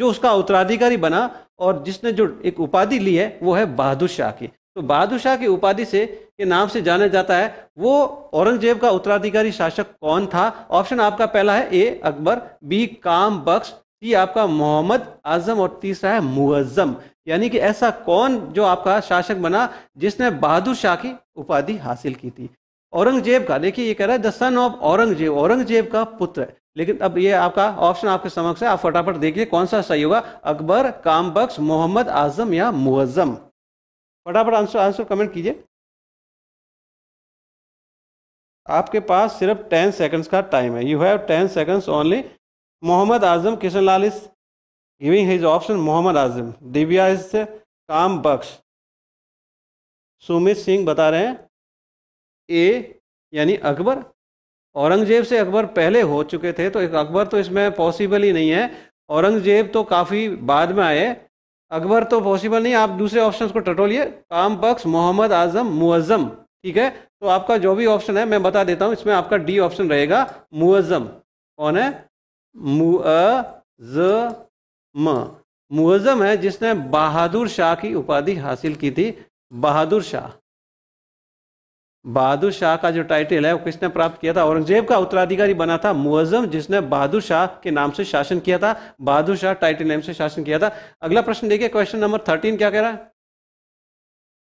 जो उसका उत्तराधिकारी बना और जिसने जो एक उपाधि ली है वो है बहादुर शाह की तो बादशाह की उपाधि से के नाम से जाना जाता है वो औरंगजेब का उत्तराधिकारी शासक कौन था ऑप्शन आपका पहला है ए अकबर बी काम बख्श सी आपका मोहम्मद आजम और तीसरा है मुअज्जम यानी कि ऐसा कौन जो आपका शासक बना जिसने बहादुर शाह की उपाधि हासिल की थी औरंगजेब का देखिए ये कह रहा है the son of Aurangzeb Aurangzeb का पुत्र है लेकिन अब ये आपका ऑप्शन आपके समक्ष है आप फटाफट देखिए कौन सा सही होगा अकबर कामबख्श मोहम्मद आजम या मुअज्जम फटाफट आंसर आंसर कमेंट कीजिए आपके पास सिर्फ टेन सेकंड्स का टाइम है you have ten seconds only Mohammad Azam Kishan Lal is giving his option Mohammad Azam Divya is Kam Bakhsh Sumit Singh बता रहे हैं ए यानी अकबर औरंगजेब से अकबर पहले हो चुके थे तो एक अकबर तो इसमें पॉसिबल ही नहीं है औरंगजेब तो काफ़ी बाद में आए अकबर तो पॉसिबल नहीं आप दूसरे ऑप्शन को टटोलिए काम बख्श मोहम्मद आजम मुअज्जम ठीक है तो आपका जो भी ऑप्शन है मैं बता देता हूँ इसमें आपका डी ऑप्शन रहेगा मुअज्जम कौन है मुअज्जम मुअज्जम है जिसने बहादुर शाह की उपाधि हासिल की थी बहादुर शाह बहादुर शाह का जो टाइटल है वो किसने प्राप्त किया था औरंगजेब का उत्तराधिकारी बना था मुजम जिसने बहादुर शाह के नाम से शासन किया था बहादुर शाह टाइटल नेम से शासन किया था अगला प्रश्न देखिए क्वेश्चन नंबर थर्टीन क्या कह रहा है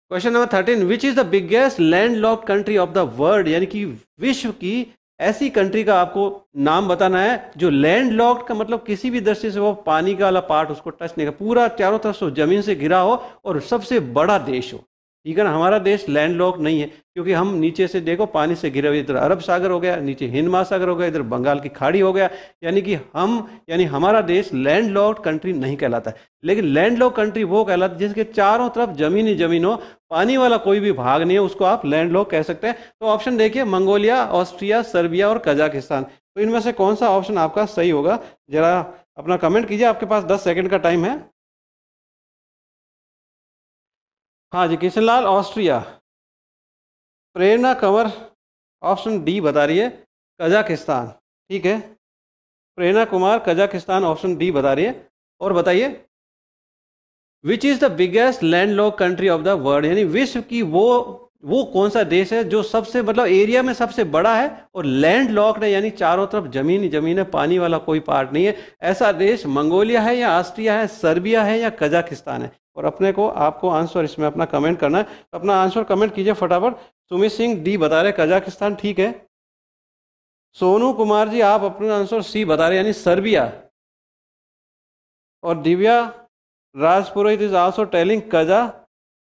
question number thirteen which is the biggest land lock country of the world यानी कि विश्व की ऐसी कंट्री का आपको नाम बताना है जो लैंड लॉक्ड का मतलब किसी भी दृष्टि से वो पानी का वाला पार्ट उसको टच नहीं कर पूरा चारों तरफ से जमीन से घिरा हो और सबसे बड़ा देश हो इवन हमारा देश लैंड लॉक नहीं है क्योंकि हम नीचे से देखो पानी से घिरे हुए इधर अरब सागर हो गया नीचे हिंद महासागर हो गया इधर बंगाल की खाड़ी हो गया यानी कि हम यानी हमारा देश लैंड लॉक कंट्री नहीं कहलाता है लेकिन लैंड लॉक कंट्री वो कहलाता है जिसके चारों तरफ जमीन ही जमीन हो पानी वाला कोई भी भाग नहीं है उसको आप लैंड लॉक कह सकते हैं तो ऑप्शन देखिए मंगोलिया ऑस्ट्रिया सर्बिया और कजाकिस्तान तो इनमें से कौन सा ऑप्शन आपका सही होगा जरा अपना कमेंट कीजिए आपके पास दस सेकेंड का टाइम है हाँ जी Kishan Lal Austria Prerna Kanwar option D बता रही है कजाकिस्तान ठीक है Prerna Kumar Kazakhstan option D बता रही है और बताइए which is the biggest land lock country of the world यानी विश्व की वो वो कौन सा देश है जो सबसे मतलब एरिया में सबसे बड़ा है और लैंड लॉक्ड है यानी चारों तरफ जमीन ही जमीन है पानी वाला कोई पार्ट नहीं है ऐसा देश मंगोलिया है या ऑस्ट्रिया है सर्बिया है या कजाकिस्तान है और अपने को आपको आंसर इसमें अपना कमेंट करना है तो अपना आंसर कमेंट कीजिए फटाफट सुमित सिंह डी बता रहे कजाकिस्तान ठीक है सोनू कुमार जी आप अपना आंसर सी बता रहे यानी सर्बिया और Divya Rajpurohit is also telling कजा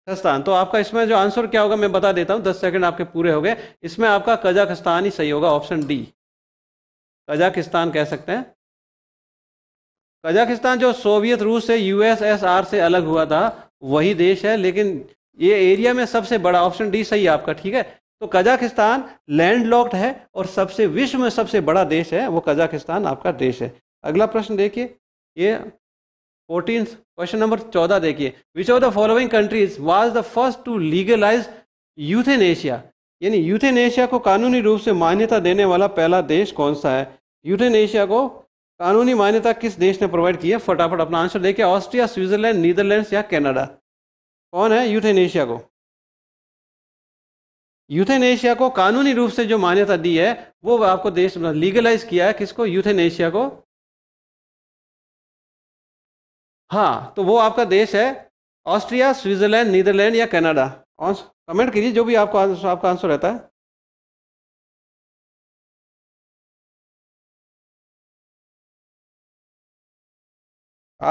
कजाखस्तान तो आपका इसमें जो आंसर क्या होगा मैं बता देता हूँ दस सेकंड आपके पूरे हो गए इसमें आपका कजाखस्तान ही सही होगा ऑप्शन डी कजाखिस्तान कह सकते हैं कजाखिस्तान जो सोवियत रूस से यूएसएसआर से अलग हुआ था वही देश है लेकिन ये एरिया में सबसे बड़ा ऑप्शन डी सही है आपका ठीक है तो कजाखिस्तान लैंडलॉक्ड है और सबसे विश्व में सबसे बड़ा देश है वो कजाकिस्तान आपका देश है अगला प्रश्न देखिए ये फोर्टीन क्वेश्चन नंबर चौदह देखिए which of the following countries was the first to legalize euthanasia यानी एशिया को कानूनी रूप से मान्यता देने वाला पहला देश कौन सा है एशिया को कानूनी मान्यता किस देश ने प्रोवाइड की है फटाफट अपना आंसर देखिए ऑस्ट्रिया स्विट्जरलैंड नीदरलैंड या कैनेडा कौन है एशिया को यूथेनेशिया को कानूनी रूप से जो मान्यता दी है वो आपको देश लीगलाइज किया है किसको एशिया को हाँ तो वो आपका देश है ऑस्ट्रिया स्विट्जरलैंड नीदरलैंड या कनाडा कमेंट कीजिए जो भी आपको आंसर, आपका आंसर रहता है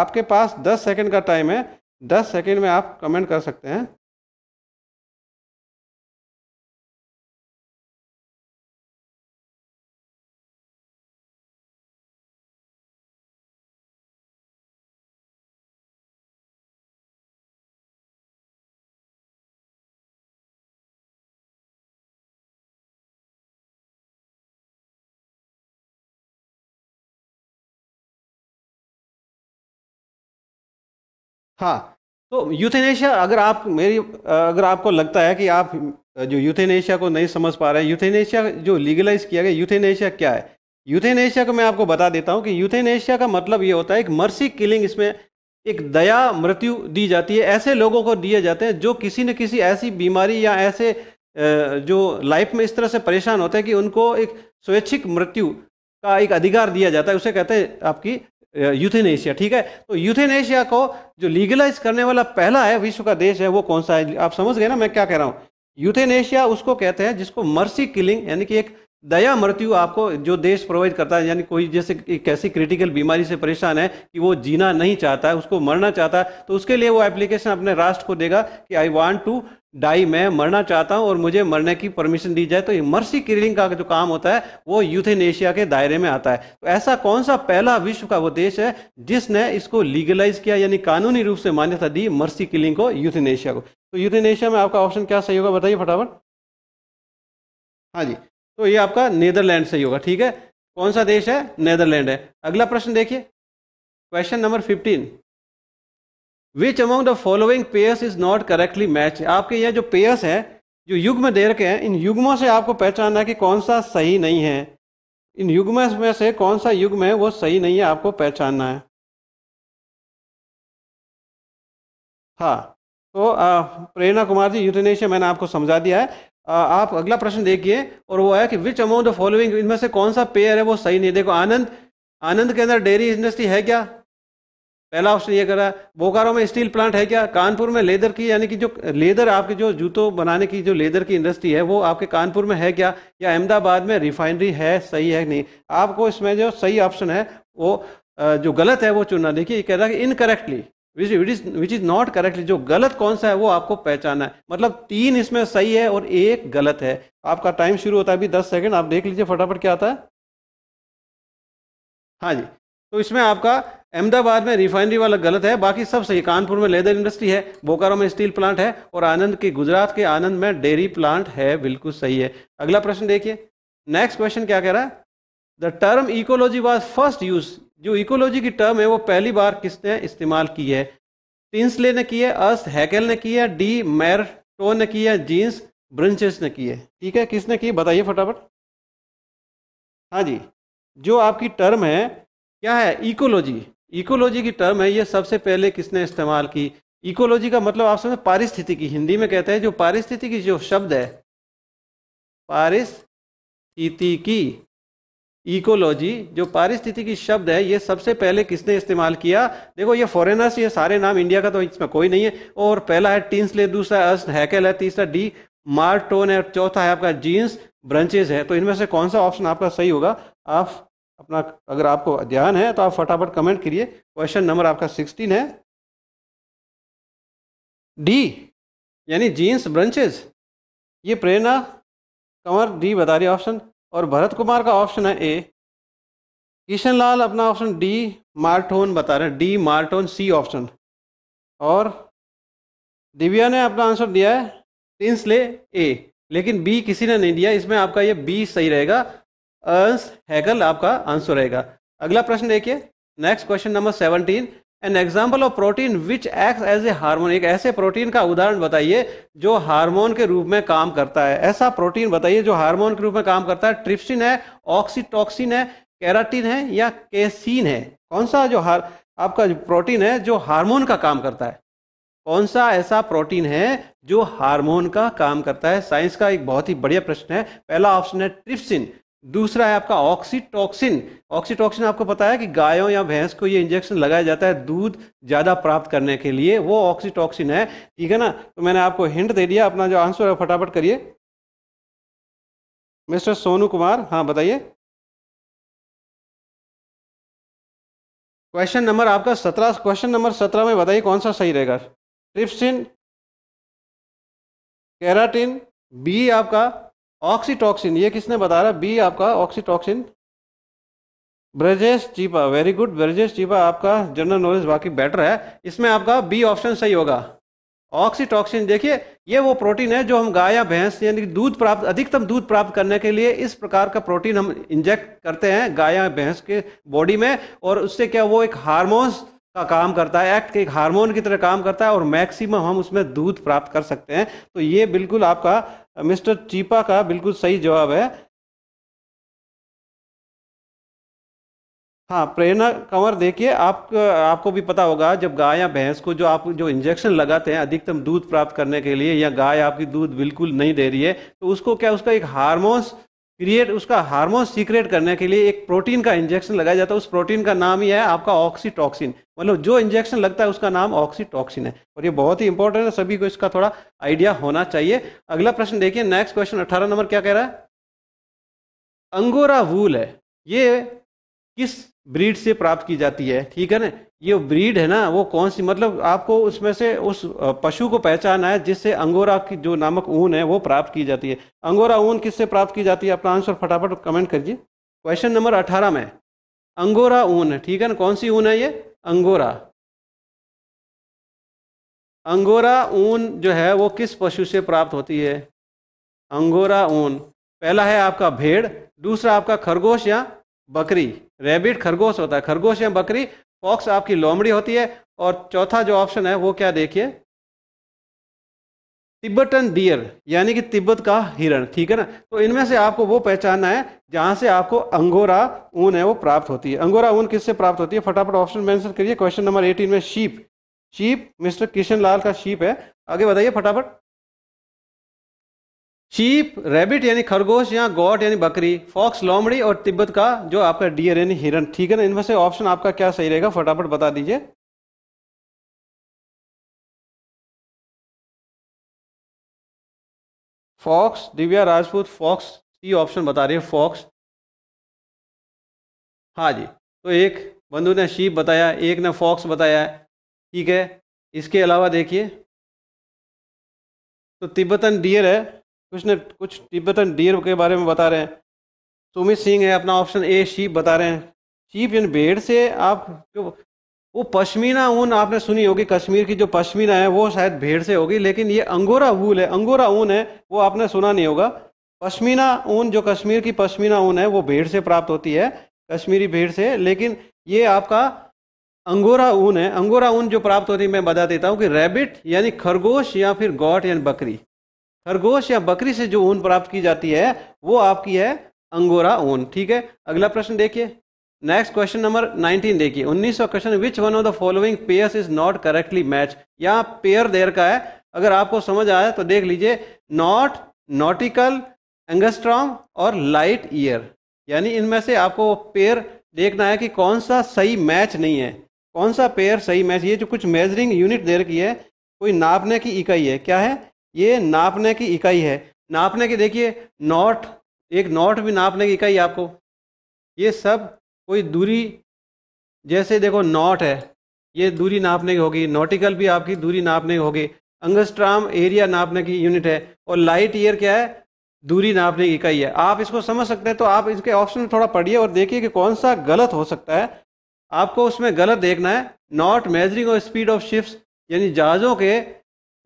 आपके पास 10 सेकंड का टाइम है 10 सेकंड में आप कमेंट कर सकते हैं हाँ तो यूथेनेशिया अगर आप मेरी अगर आपको लगता है कि आप जो यूथेनेशिया को नहीं समझ पा रहे हैं यूथेनेशिया जो लीगलाइज किया गया यूथेनेशिया क्या है यूथेनेशिया को मैं आपको बता देता हूँ कि यूथेनेशिया का मतलब ये होता है एक मर्सी किलिंग इसमें एक दया मृत्यु दी जाती है ऐसे लोगों को दिए जाते हैं जो किसी न किसी ऐसी बीमारी या ऐसे जो लाइफ में इस तरह से परेशान होते हैं कि उनको एक स्वैच्छिक मृत्यु का एक अधिकार दिया जाता है उसे कहते हैं आपकी यूथेनेशिया ठीक है तो यूथेनेशिया को जो लीगलाइज करने वाला पहला है विश्व का देश है वो कौन सा है आप समझ गए ना मैं क्या कह रहा हूँ यूथेनेशिया उसको कहते हैं जिसको मर्सी किलिंग यानी कि एक दया मृत्यु आपको जो देश प्रोवाइड करता है यानी कोई जैसे कैसी क्रिटिकल बीमारी से परेशान है कि वो जीना नहीं चाहता है उसको मरना चाहता है तो उसके लिए वो एप्लीकेशन अपने राष्ट्र को देगा कि आई वांट टू डाई मैं मरना चाहता हूं और मुझे मरने की परमिशन दी जाए तो ये मर्सी किलिंग का जो काम होता है वो यूथेनेशिया के दायरे में आता है तो ऐसा कौन सा पहला विश्व का वो देश है जिसने इसको लीगलाइज किया यानी कानूनी रूप से मान्यता दी मर्सी किलिंग को यूथेनेशिया को तो यूथेनेशिया में आपका ऑप्शन क्या सही होगा बताइए फटाफट हाँ जी तो ये आपका नेदरलैंड सही होगा ठीक है कौन सा देश है नीदरलैंड है अगला प्रश्न देखिए question number fifteen which among the following pairs is not correctly match आपके ये जो पेयर्स हैं जो युग्म दे रखे हैं इन युग्मों से आपको पहचानना है कि कौन सा सही नहीं है इन युग्म में से कौन सा युग्म है वो सही नहीं है आपको पहचानना है हाँ तो प्रेरणा कुमार जी यूथनेशिया मैंने आपको समझा दिया है आप अगला प्रश्न देखिए और वो है कि विच अमाउंट द फॉलोइंग इनमें से कौन सा पेयर है वो सही नहीं देखो आनंद आनंद के अंदर डेयरी इंडस्ट्री है क्या पहला ऑप्शन ये करा बोकारो में स्टील प्लांट है क्या कानपुर में लेदर की यानी कि जो लेदर आपके जो जूतों बनाने की जो लेदर की इंडस्ट्री है वो आपके कानपुर में है क्या या अहमदाबाद में रिफाइनरी है सही है नहीं आपको इसमें जो सही ऑप्शन है वो जो गलत है वो चुनना देखिए कह रहा है incorrectly which is which is not correctly जो गलत कौन सा है वो आपको पहचाना है मतलब तीन इसमें सही है और एक गलत है आपका टाइम शुरू होता है अभी दस सेकेंड आप देख लीजिए फटाफट क्या आता है हाँ जी तो इसमें आपका अहमदाबाद में रिफाइनरी वाला गलत है बाकी सब सही कानपुर में लेदर इंडस्ट्री है बोकारो में स्टील प्लांट है और आनंद की गुजरात के आनंद में डेयरी प्लांट है बिल्कुल सही है अगला प्रश्न देखिए नेक्स्ट क्वेश्चन क्या कह रहा है the term ecology was first use जो इकोलॉजी की टर्म है वो पहली बार किसने इस्तेमाल की है टिंसले ने की है अस हैकेल ने की है डी मैरटो ने की है जीन्स ब्रंचेस ने की है ठीक है किसने की बताइए फटाफट हाँ जी जो आपकी टर्म है क्या है इकोलॉजी इकोलॉजी की टर्म है ये सबसे पहले किसने इस्तेमाल की इकोलॉजी का मतलब आप समझ की हिंदी में कहते हैं जो पारिस्थिति की जो शब्द है की इकोलॉजी जो पारिस्थिति की शब्द है ये सबसे पहले किसने इस्तेमाल किया देखो ये फॉरेनर्स ये सारे नाम इंडिया का तो इसमें कोई नहीं है और पहला है टीन्सले दूसरा अस्ट हैकेल है तीसरा डी मार्टोन है चौथा है आपका जीन्स ब्रंचेज है तो इनमें से कौन सा ऑप्शन आपका सही होगा आप अपना अगर आपको ध्यान है तो आप फटाफट कमेंट करिए क्वेश्चन नंबर आपका सिक्सटीन है डी यानी जीन्स ब्रंचेज ये प्रेरणा कंवर डी बता रही ऑप्शन और भरत कुमार का ऑप्शन है ए किशन लाल अपना ऑप्शन डी मार्टोन बता रहे हैं डी मार्टोन सी ऑप्शन और दिव्या ने अपना आंसर दिया है ले ए लेकिन बी किसी ने नहीं दिया इसमें आपका ये बी सही रहेगा अर्नस्ट हैगल आपका आंसर रहेगा अगला प्रश्न देखिए next question number seventeen an example of protein which acts as a hormone एक ऐसे प्रोटीन का उदाहरण बताइए जो हार्मोन के रूप में काम करता है ऐसा प्रोटीन बताइए जो हार्मोन के रूप में काम करता है ट्रिप्सिन है ऑक्सीटॉक्सिन है कैराटिन है या केसिन है कौन सा जो हार आपका जो प्रोटीन है जो हार्मोन का काम करता है कौन सा ऐसा प्रोटीन है जो हार्मोन का काम करता है साइंस का एक बहुत ही बढ़िया प्रश्न है पहला ऑप्शन है ट्रिप्सिन दूसरा है आपका ऑक्सीटॉक्सिन ऑक्सीटॉक्सिन आपको पता है कि गायों या भैंस को ये इंजेक्शन लगाया जाता है दूध ज़्यादा प्राप्त करने के लिए वो ऑक्सीटॉक्सिन है ठीक है ना तो मैंने आपको हिंट दे दिया अपना जो आंसर है फटाफट करिए मिस्टर सोनू कुमार हाँ बताइए क्वेश्चन नंबर आपका सत्रह क्वेश्चन नंबर सत्रह में बताइए कौन सा सही रहेगा ट्रिप्सिन कैराटिन बी आपका ऑक्सीटॉक्सिन ये किसने बता रहा बी आपका oxytocin Brajesh Cheepa very good Brajesh Cheepa आपका जनरल नॉलेज बाकी बेटर है इसमें आपका बी ऑप्शन सही होगा ऑक्सीटॉक्सिन देखिए ये वो प्रोटीन है जो हम गाय या भैंस यानी दूध प्राप्त अधिकतम दूध प्राप्त करने के लिए इस प्रकार का प्रोटीन हम इंजेक्ट करते हैं गाय या भैंस के बॉडी में और उससे क्या वो एक हार्मोन्स का काम करता है एक्ट के एक हार्मोन की तरह काम करता है और मैक्सिमम हम उसमें दूध प्राप्त कर सकते हैं तो ये बिल्कुल आपका मिस्टर चीपा का बिल्कुल सही जवाब है हाँ प्रेरणा कंवर देखिए आप आपको भी पता होगा जब गाय या भैंस को जो आप जो इंजेक्शन लगाते हैं अधिकतम दूध प्राप्त करने के लिए या गाय आपकी दूध बिल्कुल नहीं दे रही है तो उसको क्या उसका एक हार्मोन्स क्रिएट उसका हार्मोन सीक्रेट करने के लिए एक प्रोटीन का इंजेक्शन लगाया जाता है उस प्रोटीन का नाम ही है आपका ऑक्सीटॉक्सिन मतलब जो इंजेक्शन लगता है उसका नाम ऑक्सीटॉक्सिन है और ये बहुत ही इंपॉर्टेंट है सभी को इसका थोड़ा आइडिया होना चाहिए अगला प्रश्न देखिए नेक्स्ट क्वेश्चन अट्ठारह नंबर क्या कह रहा है अंगोरा वूल है ये किस ब्रीड से प्राप्त की जाती है ठीक है ना ये ब्रीड है ना वो कौन सी मतलब आपको उसमें से उस पशु को पहचाना है जिससे अंगोरा की जो नामक ऊन है वो प्राप्त की जाती है अंगोरा ऊन किससे प्राप्त की जाती है अपना आंसर फटाफट कमेंट करिए क्वेश्चन नंबर अठारह में अंगोरा ऊन ठीक है ना कौन सी ऊन है ये अंगोरा अंगोरा ऊन जो है वो किस पशु से प्राप्त होती है अंगोरा ऊन पहला है आपका भेड़ दूसरा आपका खरगोश या बकरी रेबिट खरगोश होता है खरगोश या बकरी फॉक्स आपकी लोमड़ी होती है और चौथा जो ऑप्शन है वो क्या देखिए तिब्बतन डियर यानी कि तिब्बत का हिरण ठीक है ना तो इनमें से आपको वो पहचानना है जहां से आपको अंगोरा ऊन है वो प्राप्त होती है अंगोरा ऊन किससे प्राप्त होती है फटाफट ऑप्शन मेंशन करिए क्वेश्चन नंबर एटीन में ship ship mister Kishan Lal का शीप है आगे बताइए फटाफट शीप रैबिट यानी खरगोश या गॉट यानी बकरी फॉक्स लोमड़ी और तिब्बत का जो आपका डियर यानी हिरन ठीक है ना इनमें से ऑप्शन आपका क्या सही रहेगा फटाफट बता दीजिए फॉक्स दिव्या राजपूत फॉक्स सी ऑप्शन बता रही है फॉक्स हाँ जी तो एक बंधु ने शीप बताया एक ने फॉक्स बताया ठीक है इसके अलावा देखिए तो तिब्बतन डियर है कुछ ने कुछ तिब्बतन डियर के बारे में बता रहे हैं सुमित सिंह है अपना ऑप्शन ए शीप बता रहे हैं शीप यानी भेड़ से आप जो वो पश्मीना ऊन आपने सुनी होगी कश्मीर की जो पश्मीना है वो शायद भेड़ से होगी लेकिन ये अंगोरा वूल है अंगोरा ऊन है वो आपने सुना नहीं होगा पश्मीना ऊन जो कश्मीर की पश्मीना ऊन है वो भेड़ से प्राप्त होती है कश्मीरी भेड़ से लेकिन ये आपका अंगोरा ऊन है अंगोरा ऊन जो प्राप्त होती है मैं बता देता हूँ कि रैबिट यानी खरगोश या फिर गौट यानी बकरी खरगोश या बकरी से जो ऊन प्राप्त की जाती है वो आपकी है अंगोरा ऊन ठीक है अगला प्रश्न देखिए नेक्स्ट क्वेश्चन नंबर 19 देखिए 19वां question which one of the following pairs is not correctly match यहाँ पेयर देर का है अगर आपको समझ आया तो देख लीजिए नॉट नॉटिकल एंगस्ट्रॉन्ग और लाइट ईयर यानी इनमें से आपको पेयर देखना है कि कौन सा सही मैच नहीं है कौन सा पेयर सही मैच ये जो कुछ मेजरिंग यूनिट देर की है कोई नापने की इकाई है क्या है ये नापने की इकाई है नापने की देखिए नॉट एक नॉट भी नापने की इकाई आपको ये सब कोई दूरी जैसे देखो नॉट है ये दूरी नापने की होगी नॉटिकल भी आपकी दूरी नापने की होगी अंगस्ट्राम एरिया नापने की यूनिट है और लाइट ईयर क्या है दूरी नापने की इकाई है आप इसको समझ सकते हैं तो आप इसके ऑप्शन थोड़ा पढ़िए और देखिए कि कौन सा गलत हो सकता है आपको उसमें गलत देखना है नॉट मेजरिंग और स्पीड ऑफ शिप्स यानी जहाज़ों के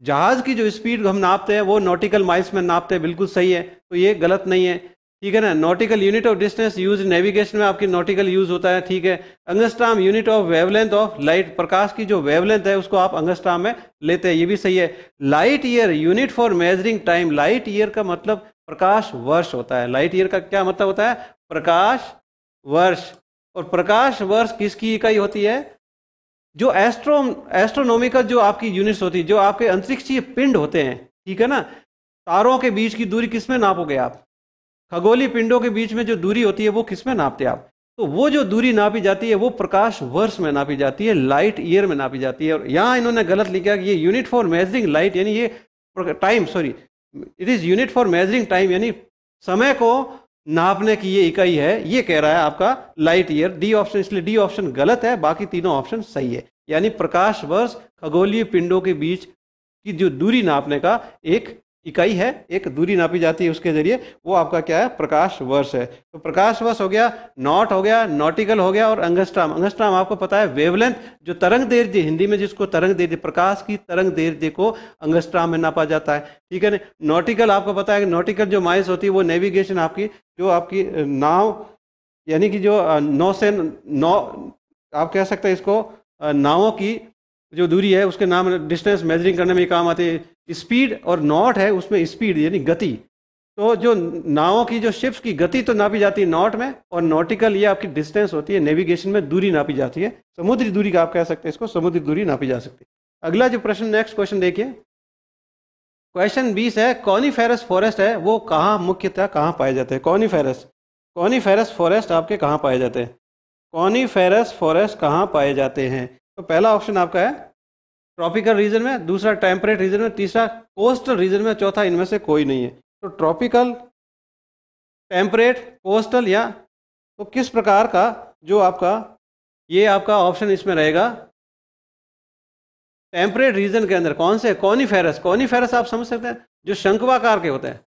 जहाज की जो स्पीड हम नापते हैं वो नॉटिकल माइल्स में नापते हैं बिल्कुल सही है तो ये गलत नहीं है ठीक है ना nautical unit of distance use navigation में आपकी नॉटिकल यूज होता है ठीक है angstrom unit of wavelength of light प्रकाश की जो वेवलेंथ है उसको आप अंगस्ट्राम में लेते हैं ये भी सही है light year unit for measuring time light year का मतलब प्रकाश वर्ष होता है लाइट ईयर का क्या मतलब होता है प्रकाश वर्ष और प्रकाश वर्ष किसकी इकाई होती है जो एस्ट्रो एस्ट्रोनोमिकल जो आपकी यूनिट्स होती है जो आपके अंतरिक्षीय पिंड होते हैं ठीक है ना तारों के बीच की दूरी किसमें नापोगे आप खगोली पिंडों के बीच में जो दूरी होती है वो किसमें नापते आप तो वो जो दूरी नापी जाती है वो प्रकाश वर्ष में नापी जाती है लाइट ईयर में नापी जाती है और यहाँ इन्होंने गलत लिखा कि ये यूनिट फॉर मेजरिंग लाइट यानी ये time sorry it is unit for measuring time यानी समय को नापने की ये इकाई है ये कह रहा है आपका लाइट ईयर डी ऑप्शन इसलिए डी ऑप्शन गलत है बाकी तीनों ऑप्शन सही है यानी प्रकाश वर्ष खगोलीय पिंडों के बीच की जो दूरी नापने का एक इकाई है एक दूरी नापी जाती है उसके जरिए वो आपका क्या है प्रकाश वर्ष है तो प्रकाश वर्ष हो गया नॉट हो गया नॉटिकल हो गया और अंगस्ट्राम अंगस्ट्राम आपको पता है वेवलेंथ जो तरंग जी हिंदी में जिसको तरंग जी प्रकाश की तरंग जी को अंगस्ट्राम में नापा जाता है ठीक है ना नॉटिकल आपको पता है नॉटिकल जो माइस होती है वो नेविगेशन आपकी जो आपकी नाव यानी कि जो नौ से नौ आप कह सकते हैं इसको नावों की जो दूरी है उसके नाम डिस्टेंस मेजरिंग करने में काम आते हैं स्पीड और नॉट है उसमें स्पीड यानी गति तो जो नावों की जो शिप्स की गति तो नापी जाती है नॉट में और नॉटिकल ये आपकी डिस्टेंस होती है नेविगेशन में दूरी नापी जाती है समुद्री दूरी का आप कह सकते हैं इसको समुद्री दूरी नापी जा सकती है अगला जो प्रश्न नेक्स्ट क्वेश्चन देखिए क्वेश्चन बीस है कॉनीफेरस फॉरेस्ट है वो कहाँ मुख्यतः कहाँ पाए जाते हैं कॉनीफेरस कॉनीफेरस फॉरेस्ट आपके कहाँ पाए जाते हैं कॉनीफेरस फॉरेस्ट कहाँ पाए जाते हैं तो पहला ऑप्शन आपका है ट्रॉपिकल रीजन में दूसरा टेम्परेट रीजन में तीसरा कोस्टल रीजन में चौथा इनमें से कोई नहीं है तो ट्रॉपिकल टेम्परेट कोस्टल या तो किस प्रकार का जो आपका ये आपका ऑप्शन इसमें रहेगा टेम्परेट रीजन के अंदर कौन से कॉनीफेरस कॉनीफेरस आप समझ सकते हैं जो शंकवाकार के होते हैं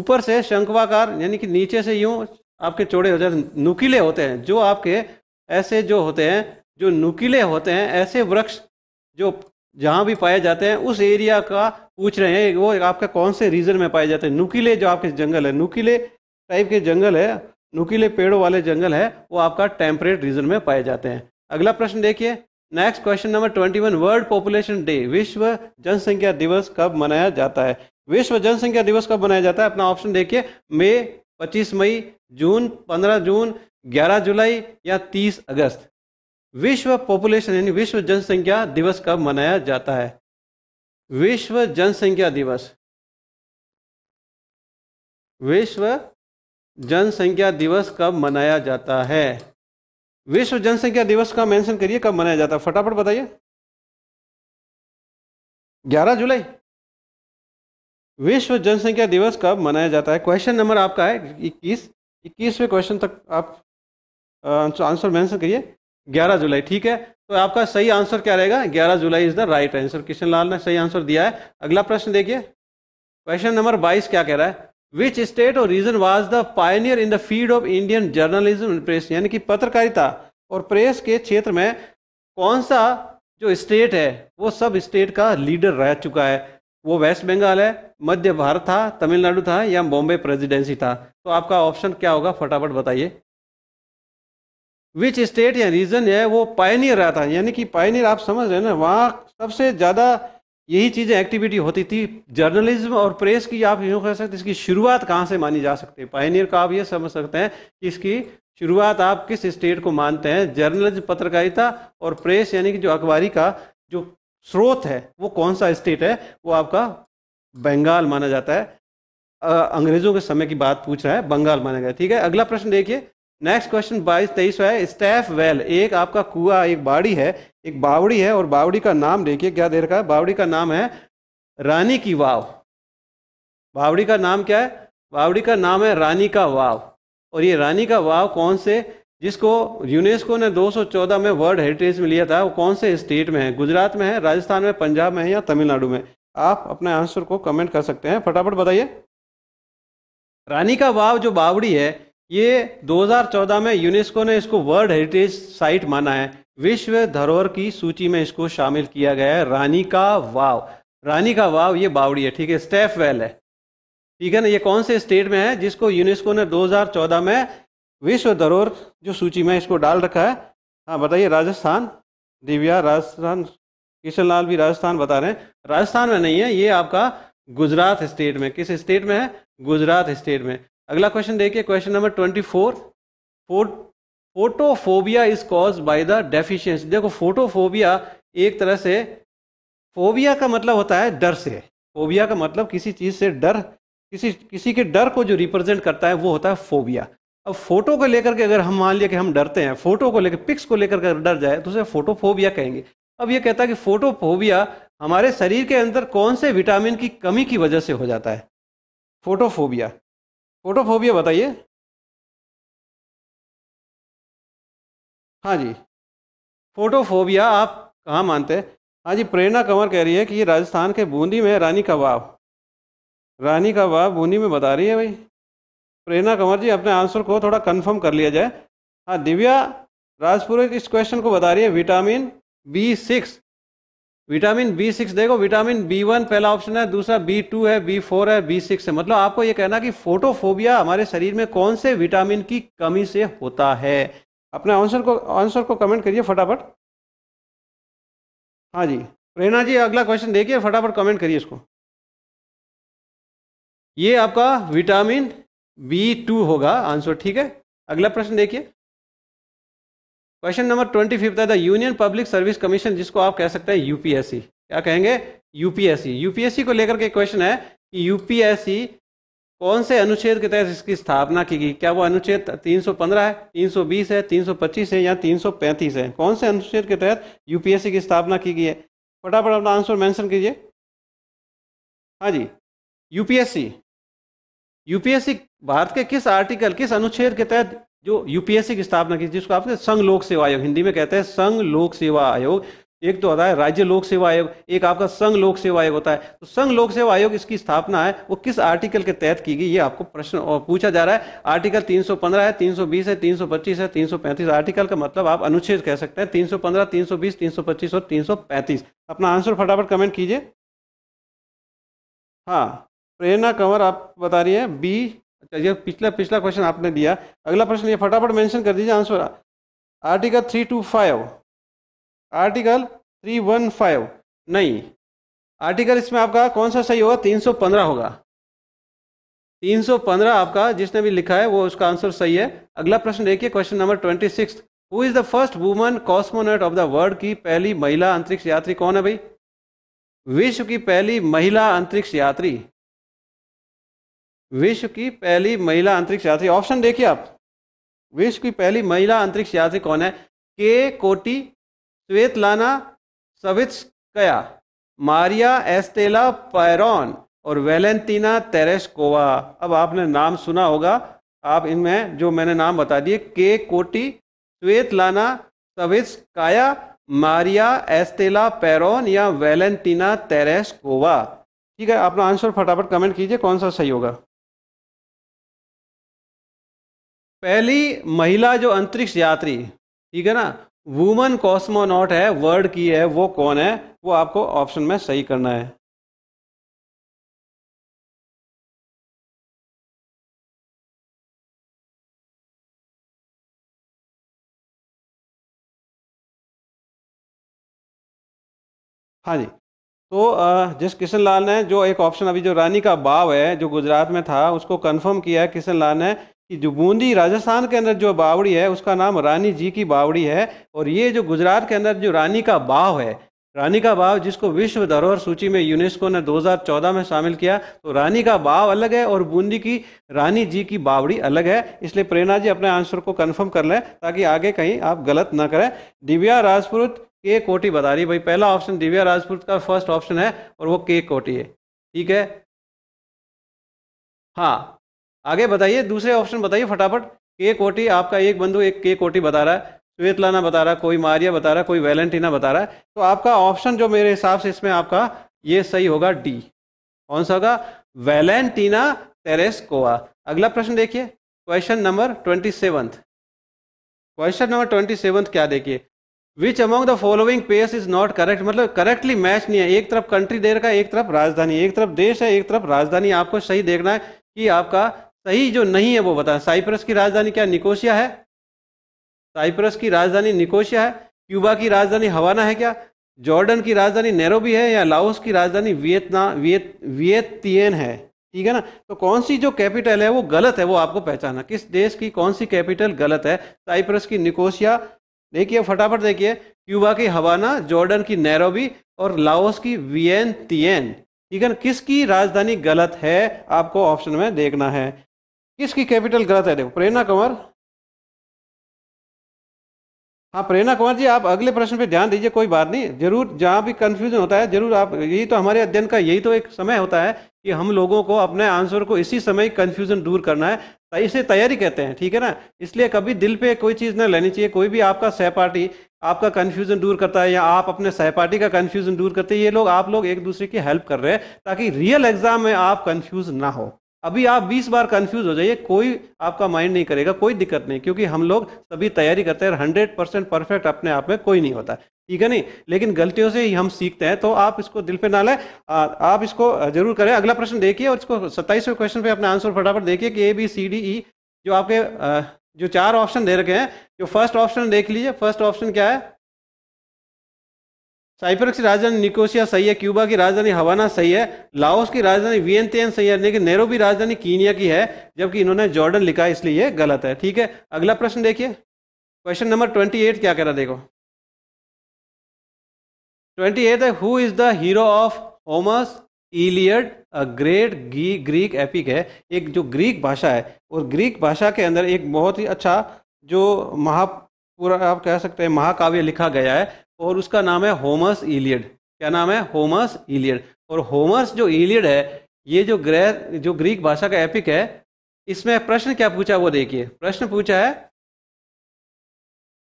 ऊपर से शंकवाकार यानी कि नीचे से यूं आपके चौड़े हो जाते नुकीले होते हैं जो आपके ऐसे जो होते हैं जो नुकीले होते हैं ऐसे वृक्ष जो जहाँ भी पाए जाते हैं उस एरिया का पूछ रहे हैं वो आपका कौन से रीजन में पाए जाते हैं नुकीले जो आपके जंगल है नुकीले टाइप के जंगल है नुकीले पेड़ों वाले जंगल है वो आपका टेम्परेट रीजन में पाए जाते हैं अगला प्रश्न देखिए next question number twenty one world population day विश्व जनसंख्या दिवस कब मनाया जाता है विश्व जनसंख्या दिवस कब मनाया जाता है अपना ऑप्शन देखिए मई पच्चीस मई जून पंद्रह जून 11 जुलाई या 30 अगस्त विश्व पॉपुलेशन यानी विश्व जनसंख्या दिवस कब मनाया जाता है विश्व जनसंख्या दिवस विश्व जनसंख्या दिवस कब मनाया जाता है विश्व जनसंख्या दिवस का मेंशन करिए कब मनाया जाता है फटाफट बताइए 11 जुलाई विश्व जनसंख्या दिवस कब मनाया जाता है क्वेश्चन नंबर आपका है 21 इक्कीसवें क्वेश्चन तक आप आंसर तो मैंसन करिए 11 जुलाई ठीक है तो आपका सही आंसर क्या रहेगा 11 जुलाई is the right answer Kishan Lal ने सही आंसर दिया है अगला प्रश्न देखिए क्वेश्चन नंबर 22 क्या कह रहा है विच स्टेट और region was the pioneer in the field of Indian journalism press यानी कि पत्रकारिता और प्रेस के क्षेत्र में कौन सा जो स्टेट है वो सब स्टेट का लीडर रह चुका है वो वेस्ट बंगाल है मध्य भारत था तमिलनाडु था या बॉम्बे प्रेजिडेंसी था तो आपका ऑप्शन क्या होगा फटाफट बताइए विच स्टेट या रीजन है वो पायनियर रहा था यानी कि पायनियर आप समझ रहे हैं ना वहाँ सबसे ज़्यादा यही चीज़ें एक्टिविटी होती थी जर्नलिज्म और प्रेस की आप यूँ कह सकते इसकी शुरुआत कहाँ से मानी जा सकती है पायनियर का आप ये समझ सकते हैं कि इसकी शुरुआत आप किस स्टेट को मानते हैं जर्नलिज्म पत्रकारिता और प्रेस यानी कि जो अखबारी का जो स्रोत है वो कौन सा स्टेट है वो आपका बंगाल माना जाता है अंग्रेजों के समय की बात पूछ रहा है बंगाल माना गया ठीक है अगला प्रश्न देखिए नेक्स्ट क्वेश्चन बाईस तेईस है स्टैफ वेल एक आपका कुआ एक बाड़ी है एक बावड़ी है और बावड़ी का नाम देखिए क्या दे रखा है बावड़ी का नाम है रानी की वाव बावड़ी का नाम क्या है बावड़ी का नाम है रानी का वाव और ये रानी का वाव कौन से जिसको यूनेस्को ने 214 में वर्ल्ड हेरिटेज में लिया था वो कौन से स्टेट में है गुजरात में है राजस्थान में पंजाब में है या तमिलनाडु में आप अपने आंसर को कमेंट कर सकते हैं फटाफट बताइए रानी का वाव जो बावड़ी है ये 2014 में यूनेस्को ने इसको वर्ल्ड हेरिटेज साइट माना है विश्व धरोहर की सूची में इसको शामिल किया गया है रानी का वाव रानी का वाव ये बावड़ी है ठीक है स्टेफ वेल है ठीक है ना ये कौन से स्टेट में है जिसको यूनेस्को ने 2014 में विश्व धरोहर जो सूची में इसको डाल रखा है हाँ बताइए राजस्थान दिव्या राजस्थान किशन लाल भी राजस्थान बता रहे हैं राजस्थान में नहीं है ये आपका गुजरात स्टेट में किस स्टेट में है गुजरात स्टेट में अगला क्वेश्चन देखिए question number twenty four photophobia is cause by the deficiency देखो फोटोफोबिया एक तरह से फोबिया का मतलब होता है डर से फोबिया का मतलब किसी चीज़ से डर किसी किसी के डर को जो रिप्रेजेंट करता है वो होता है फोबिया अब फोटो को लेकर के अगर हम मान लिया कि हम डरते हैं फोटो को लेकर पिक्स को लेकर के डर जाए तो उसे फोटोफोबिया कहेंगे अब ये कहता है कि फोटोफोबिया हमारे शरीर के अंदर कौन से विटामिन की कमी की वजह से हो जाता है फोटोफोबिया फोटोफोबिया बताइए हाँ जी फोटोफोबिया आप कहाँ मानते हैं हाँ जी प्रेरणा कंवर कह रही है कि ये राजस्थान के बूंदी में रानी कबाब रानी कबाब बूंदी में बता रही है भाई प्रेरणा कंवर जी अपने आंसर को थोड़ा कंफर्म कर लिया जाए हाँ दिव्या राजपुर इस क्वेश्चन को बता रही है vitamin B six vitamin B six देखो विटामिन बी वन पहला ऑप्शन है दूसरा बी टू है बी फोर है बी सिक्स है मतलब आपको यह कहना कि फोटोफोबिया हमारे शरीर में कौन से विटामिन की कमी से होता है अपने आंसर को आंसर को कमेंट करिए फटाफट हाँ जी प्रेरणा जी अगला क्वेश्चन देखिए फटाफट कमेंट करिए इसको ये आपका विटामिन बी टू होगा आंसर ठीक है अगला प्रश्न देखिए क्वेश्चन नंबर ट्वेंटी फिफ्थ है the Union Public Service Commission जिसको आप कह सकते हैं यूपीएससी क्या कहेंगे यूपीएससी यूपीएससी को लेकर के क्वेश्चन है कि यूपीएससी कौन से अनुच्छेद के तहत इसकी स्थापना की गई क्या वो अनुच्छेद 315 है 320 है 325 है या 335 है कौन से अनुच्छेद के तहत यूपीएससी की स्थापना की गई है फटाफट अपना आंसर मेंशन कीजिए हाँ जी यूपीएससी यूपीएससी भारत के किस आर्टिकल किस अनुच्छेद के तहत जो यूपीएससी की स्थापना की जिसको आपने संघ लोक सेवा आयोग हिंदी में कहते हैं संघ लोक सेवा आयोग एक तो होता है राज्य लोक सेवा आयोग एक आपका संघ लोक सेवा आयोग होता है तो संघ लोक सेवा आयोग इसकी स्थापना है वो किस आर्टिकल के तहत की गई ये आपको प्रश्न और पूछा जा रहा है आर्टिकल 315 है 320 है 325 है 335 आर्टिकल का मतलब आप अनुच्छेद कह सकते हैं 315 320 325 और 335 अपना आंसर फटाफट कमेंट कीजिए हाँ प्रेरणा कंवर आप बता रही है बी अच्छा ये पिछला पिछला क्वेश्चन आपने दिया अगला प्रश्न ये फटाफट मेंशन कर दीजिए answer article three two five article three one five नहीं आर्टिकल इसमें आपका कौन सा सही होगा तीन सौ पंद्रह होगा तीन सौ पंद्रह आपका जिसने भी लिखा है वो उसका आंसर सही है अगला प्रश्न देखिए question number twenty six who is the first woman cosmonaut of the world की पहली महिला अंतरिक्ष यात्री कौन है भाई विश्व की पहली महिला अंतरिक्ष यात्री विश्व की पहली महिला अंतरिक्ष यात्री ऑप्शन देखिए आप विश्व की पहली महिला अंतरिक्ष यात्री कौन है के कोटी सविच कया मारिया एस्टेला पैरॉन और वेलेंटीना तेरेस्कोवा अब आपने नाम सुना होगा आप इनमें जो मैंने नाम बता दिए के कोटी सविच काया मारिया एस्टेला पैरोन या वेलेंटीना तेरेस्कोवा ठीक है अपना आंसर फटाफट कमेंट कीजिए कौन सा सही होगा पहली महिला जो अंतरिक्ष यात्री ठीक है ना वुमन कॉस्मोनॉट है वर्ड की है वो कौन है वो आपको ऑप्शन में सही करना है हाँ जी तो जिस किशन लाल ने जो एक ऑप्शन अभी जो रानी का बाव है जो गुजरात में था उसको कंफर्म किया है किशन लाल ने कि जो बूंदी राजस्थान के अंदर जो बावड़ी है उसका नाम रानी जी की बावड़ी है और ये जो गुजरात के अंदर जो रानी का बाव है रानी का बाव जिसको विश्व धरोहर सूची में यूनेस्को ने 2014 में शामिल किया तो रानी का बाव अलग है और बूंदी की रानी जी की बावड़ी अलग है इसलिए प्रेरणा जी अपने आंसर को कन्फर्म कर लें ताकि आगे कहीं आप गलत ना करें दिव्या राजपूत के कोटी बता रही भाई पहला ऑप्शन दिव्या राजपूत का फर्स्ट ऑप्शन है और वो के कोटी है ठीक है हाँ आगे बताइए दूसरे ऑप्शन बताइए फटाफट के कोटी आपका एक बंधु एक के कोटी बता रहा है श्वेतलाना बता रहा है कोई मारिया बता रहा है कोई वैलेंटीना बता रहा है तो आपका ऑप्शन जो मेरे हिसाब से इसमें आपका ये सही होगा डी कौन सा होगा वैलेंटीना टेरेस्कोवा अगला प्रश्न देखिए question number twenty seventh question number twenty seventh क्या देखिए which among the following pairs is not correct मतलब करेक्टली मैच नहीं है एक तरफ कंट्री दे रखा है एक तरफ राजधानी एक तरफ देश है एक तरफ राजधानी आपको सही देखना है कि आपका सही जो नहीं है वो बताएं साइप्रस की राजधानी क्या निकोशिया है साइप्रस की राजधानी निकोशिया है क्यूबा की राजधानी हवाना है क्या जॉर्डन की राजधानी नैरोबी है या लाओस की राजधानी वियतना वियत वियतियन है ठीक है ना तो कौन सी जो कैपिटल है वो गलत है वो आपको पहचाना किस देश की कौन सी कैपिटल गलत है साइप्रस की निकोशिया देखिए फटाफट देखिए क्यूबा की हवाना जॉर्डन की नैरोबी और लाओस की वियन ठीक है ना किसकी राजधानी गलत है आपको ऑप्शन में देखना है किसकी कैपिटल गलत है देखो प्रेरणा कंवर हाँ प्रेरणा कुमार जी आप अगले प्रश्न पे ध्यान दीजिए कोई बात नहीं जरूर जहाँ भी कन्फ्यूजन होता है जरूर आप यही तो हमारे अध्ययन का यही तो एक समय होता है कि हम लोगों को अपने आंसर को इसी समय कन्फ्यूजन दूर करना है तो इसे तैयारी कहते हैं ठीक है ना इसलिए कभी दिल पे कोई चीज़ ना लेनी चाहिए कोई भी आपका सहपाठी आपका कन्फ्यूजन दूर करता है या आप अपने सहपाठी का कन्फ्यूजन दूर करते हैं ये लोग आप लोग एक दूसरे की हेल्प कर रहे हैं ताकि रियल एग्जाम में आप कन्फ्यूज ना हो अभी आप 20 बार कंफ्यूज हो जाइए कोई आपका माइंड नहीं करेगा कोई दिक्कत नहीं क्योंकि हम लोग सभी तैयारी करते हैं हंड्रेड परसेंट परफेक्ट अपने आप में कोई नहीं होता ठीक है नहीं लेकिन गलतियों से ही हम सीखते हैं तो आप इसको दिल पे ना लें आप इसको जरूर करें अगला प्रश्न देखिए और इसको सत्ताईसवें क्वेश्चन पे अपना आंसर फटाफट देखिए कि A B C D E जो आपके जो चार ऑप्शन दे रखे हैं जो फर्स्ट ऑप्शन देख लीजिए फर्स्ट ऑप्शन क्या है साइप्रस की राजधानी निकोसिया सही है क्यूबा की राजधानी हवाना सही है लाओस की राजधानी वियंतेन सही है लेकिन नेहरू की राजधानी कीनिया की है जबकि इन्होंने जॉर्डन लिखा है इसलिए ये गलत है ठीक है अगला प्रश्न देखिए क्वेश्चन नंबर ट्वेंटी एट क्या कह रहा देखो ट्वेंटी एट है who is the hero of Homer's Iliad a great Greek epic है एक जो ग्रीक भाषा है और ग्रीक भाषा के अंदर एक बहुत ही अच्छा जो महा पूरा आप कह सकते हैं महाकाव्य लिखा गया है और उसका नाम है होमस इलियड क्या नाम है होमस इलियड और होमस जो इलियड है ये जो ग्रह जो ग्रीक भाषा का एपिक है इसमें प्रश्न क्या पूछा वो देखिए प्रश्न पूछा है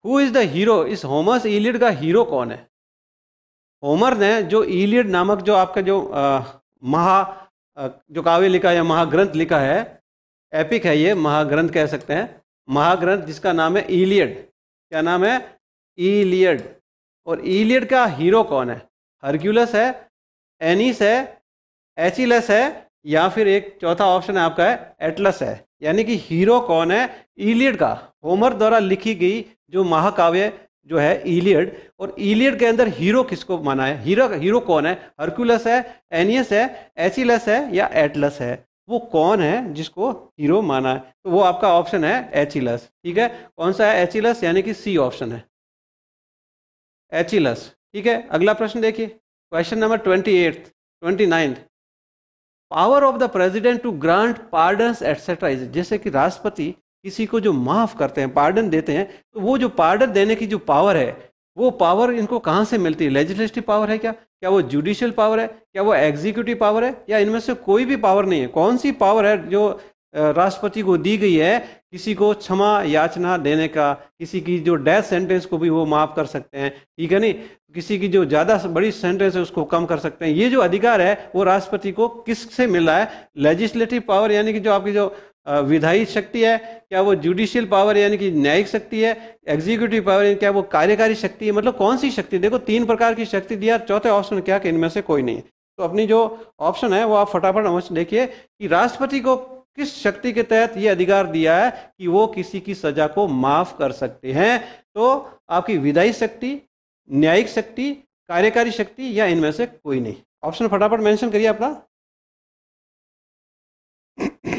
हु इज द हीरो इस होमस इलियड का हीरो कौन है होमर ने जो इलियड नामक जो आपका जो आ, महा जो काव्य लिखा है महाग्रंथ लिखा है एपिक है ये महाग्रंथ कह सकते हैं महाग्रंथ जिसका नाम है इलियड क्या नाम है इलियड और ईलियड का हीरो कौन है हर्क्यूलस है एनिस है एचिलस है या फिर एक चौथा ऑप्शन आपका है एटलस है यानी कि हीरो कौन है ईलियड का होमर द्वारा लिखी गई जो महाकाव्य जो है ईलियड और ईलियड के अंदर हीरो किसको माना है हीरो हीरो कौन है हर्क्यूलस है एनियस है एचिलस है या एटलस है वो कौन है जिसको हीरो माना है तो वो आपका ऑप्शन है एचिलस ठीक है कौन सा है एचिलस यानी कि सी ऑप्शन है एचिलस e ठीक है अगला प्रश्न देखिए question number twenty eight twenty ninth power of the president to grant pardon etcetera जैसे कि राष्ट्रपति किसी को जो माफ करते हैं पार्डन देते हैं तो वो जो पार्डन देने की जो पावर है वो पावर इनको कहाँ से मिलती है लेजिस्लेटिव पावर है क्या क्या वो जुडिशियल पावर है क्या वो एग्जीक्यूटिव पावर है या इनमें से कोई भी पावर नहीं है कौन सी पावर है जो राष्ट्रपति को दी गई है किसी को क्षमा याचना देने का किसी की जो डेथ सेंटेंस को भी वो माफ कर सकते हैं ठीक है नहीं किसी की जो ज़्यादा बड़ी सेंटेंस है उसको कम कर सकते हैं ये जो अधिकार है वो राष्ट्रपति को किस से मिला है लेजिस्लेटिव पावर यानी कि जो आपकी जो विधायी शक्ति है क्या वो जुडिशियल पावर यानी कि न्यायिक शक्ति है एग्जीक्यूटिव पावर क्या वो कार्यकारी शक्ति है मतलब कौन सी शक्ति देखो तीन प्रकार की शक्ति दिया चौथे ऑप्शन क्या कि इनमें से कोई नहीं है तो अपनी जो ऑप्शन है वो आप फटाफट देखिए कि राष्ट्रपति को किस शक्ति के तहत ये अधिकार दिया है कि वो किसी की सजा को माफ कर सकते हैं तो आपकी विदाई शक्ति न्यायिक शक्ति कार्यकारी शक्ति या इनमें से कोई नहीं ऑप्शन फटाफट मेंशन करिए अपना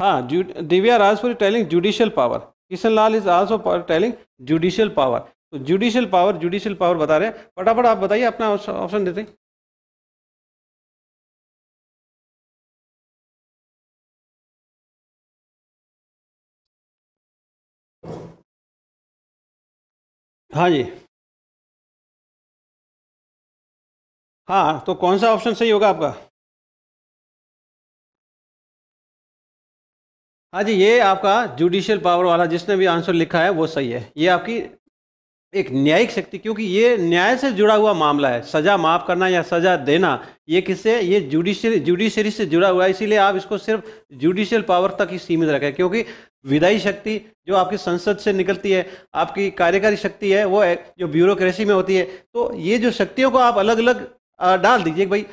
हाँ Divya Rajpuri telling judicial power Kishan Lal is also telling judicial power तो जुडिशियल पावर जुडिशियल पावर बता रहे हैं फटाफट आप बताइए अपना ऑप्शन देते हैं हाँ जी हाँ तो कौन सा ऑप्शन सही होगा आपका हाँ जी ये आपका जुडिशियल पावर वाला जिसने भी आंसर लिखा है वो सही है ये आपकी एक न्यायिक शक्ति क्योंकि ये न्याय से जुड़ा हुआ मामला है सजा माफ करना या सजा देना ये किससे ये जुडिशरी जुडिशरी से जुड़ा हुआ है इसीलिए आप इसको सिर्फ जुडिशियल पावर तक ही सीमित रखें क्योंकि विदाई शक्ति जो आपकी संसद से निकलती है आपकी कार्यकारी शक्ति है वो है जो ब्यूरोक्रेसी में होती है तो ये जो शक्तियों को आप अलग अलग डाल दीजिए भाई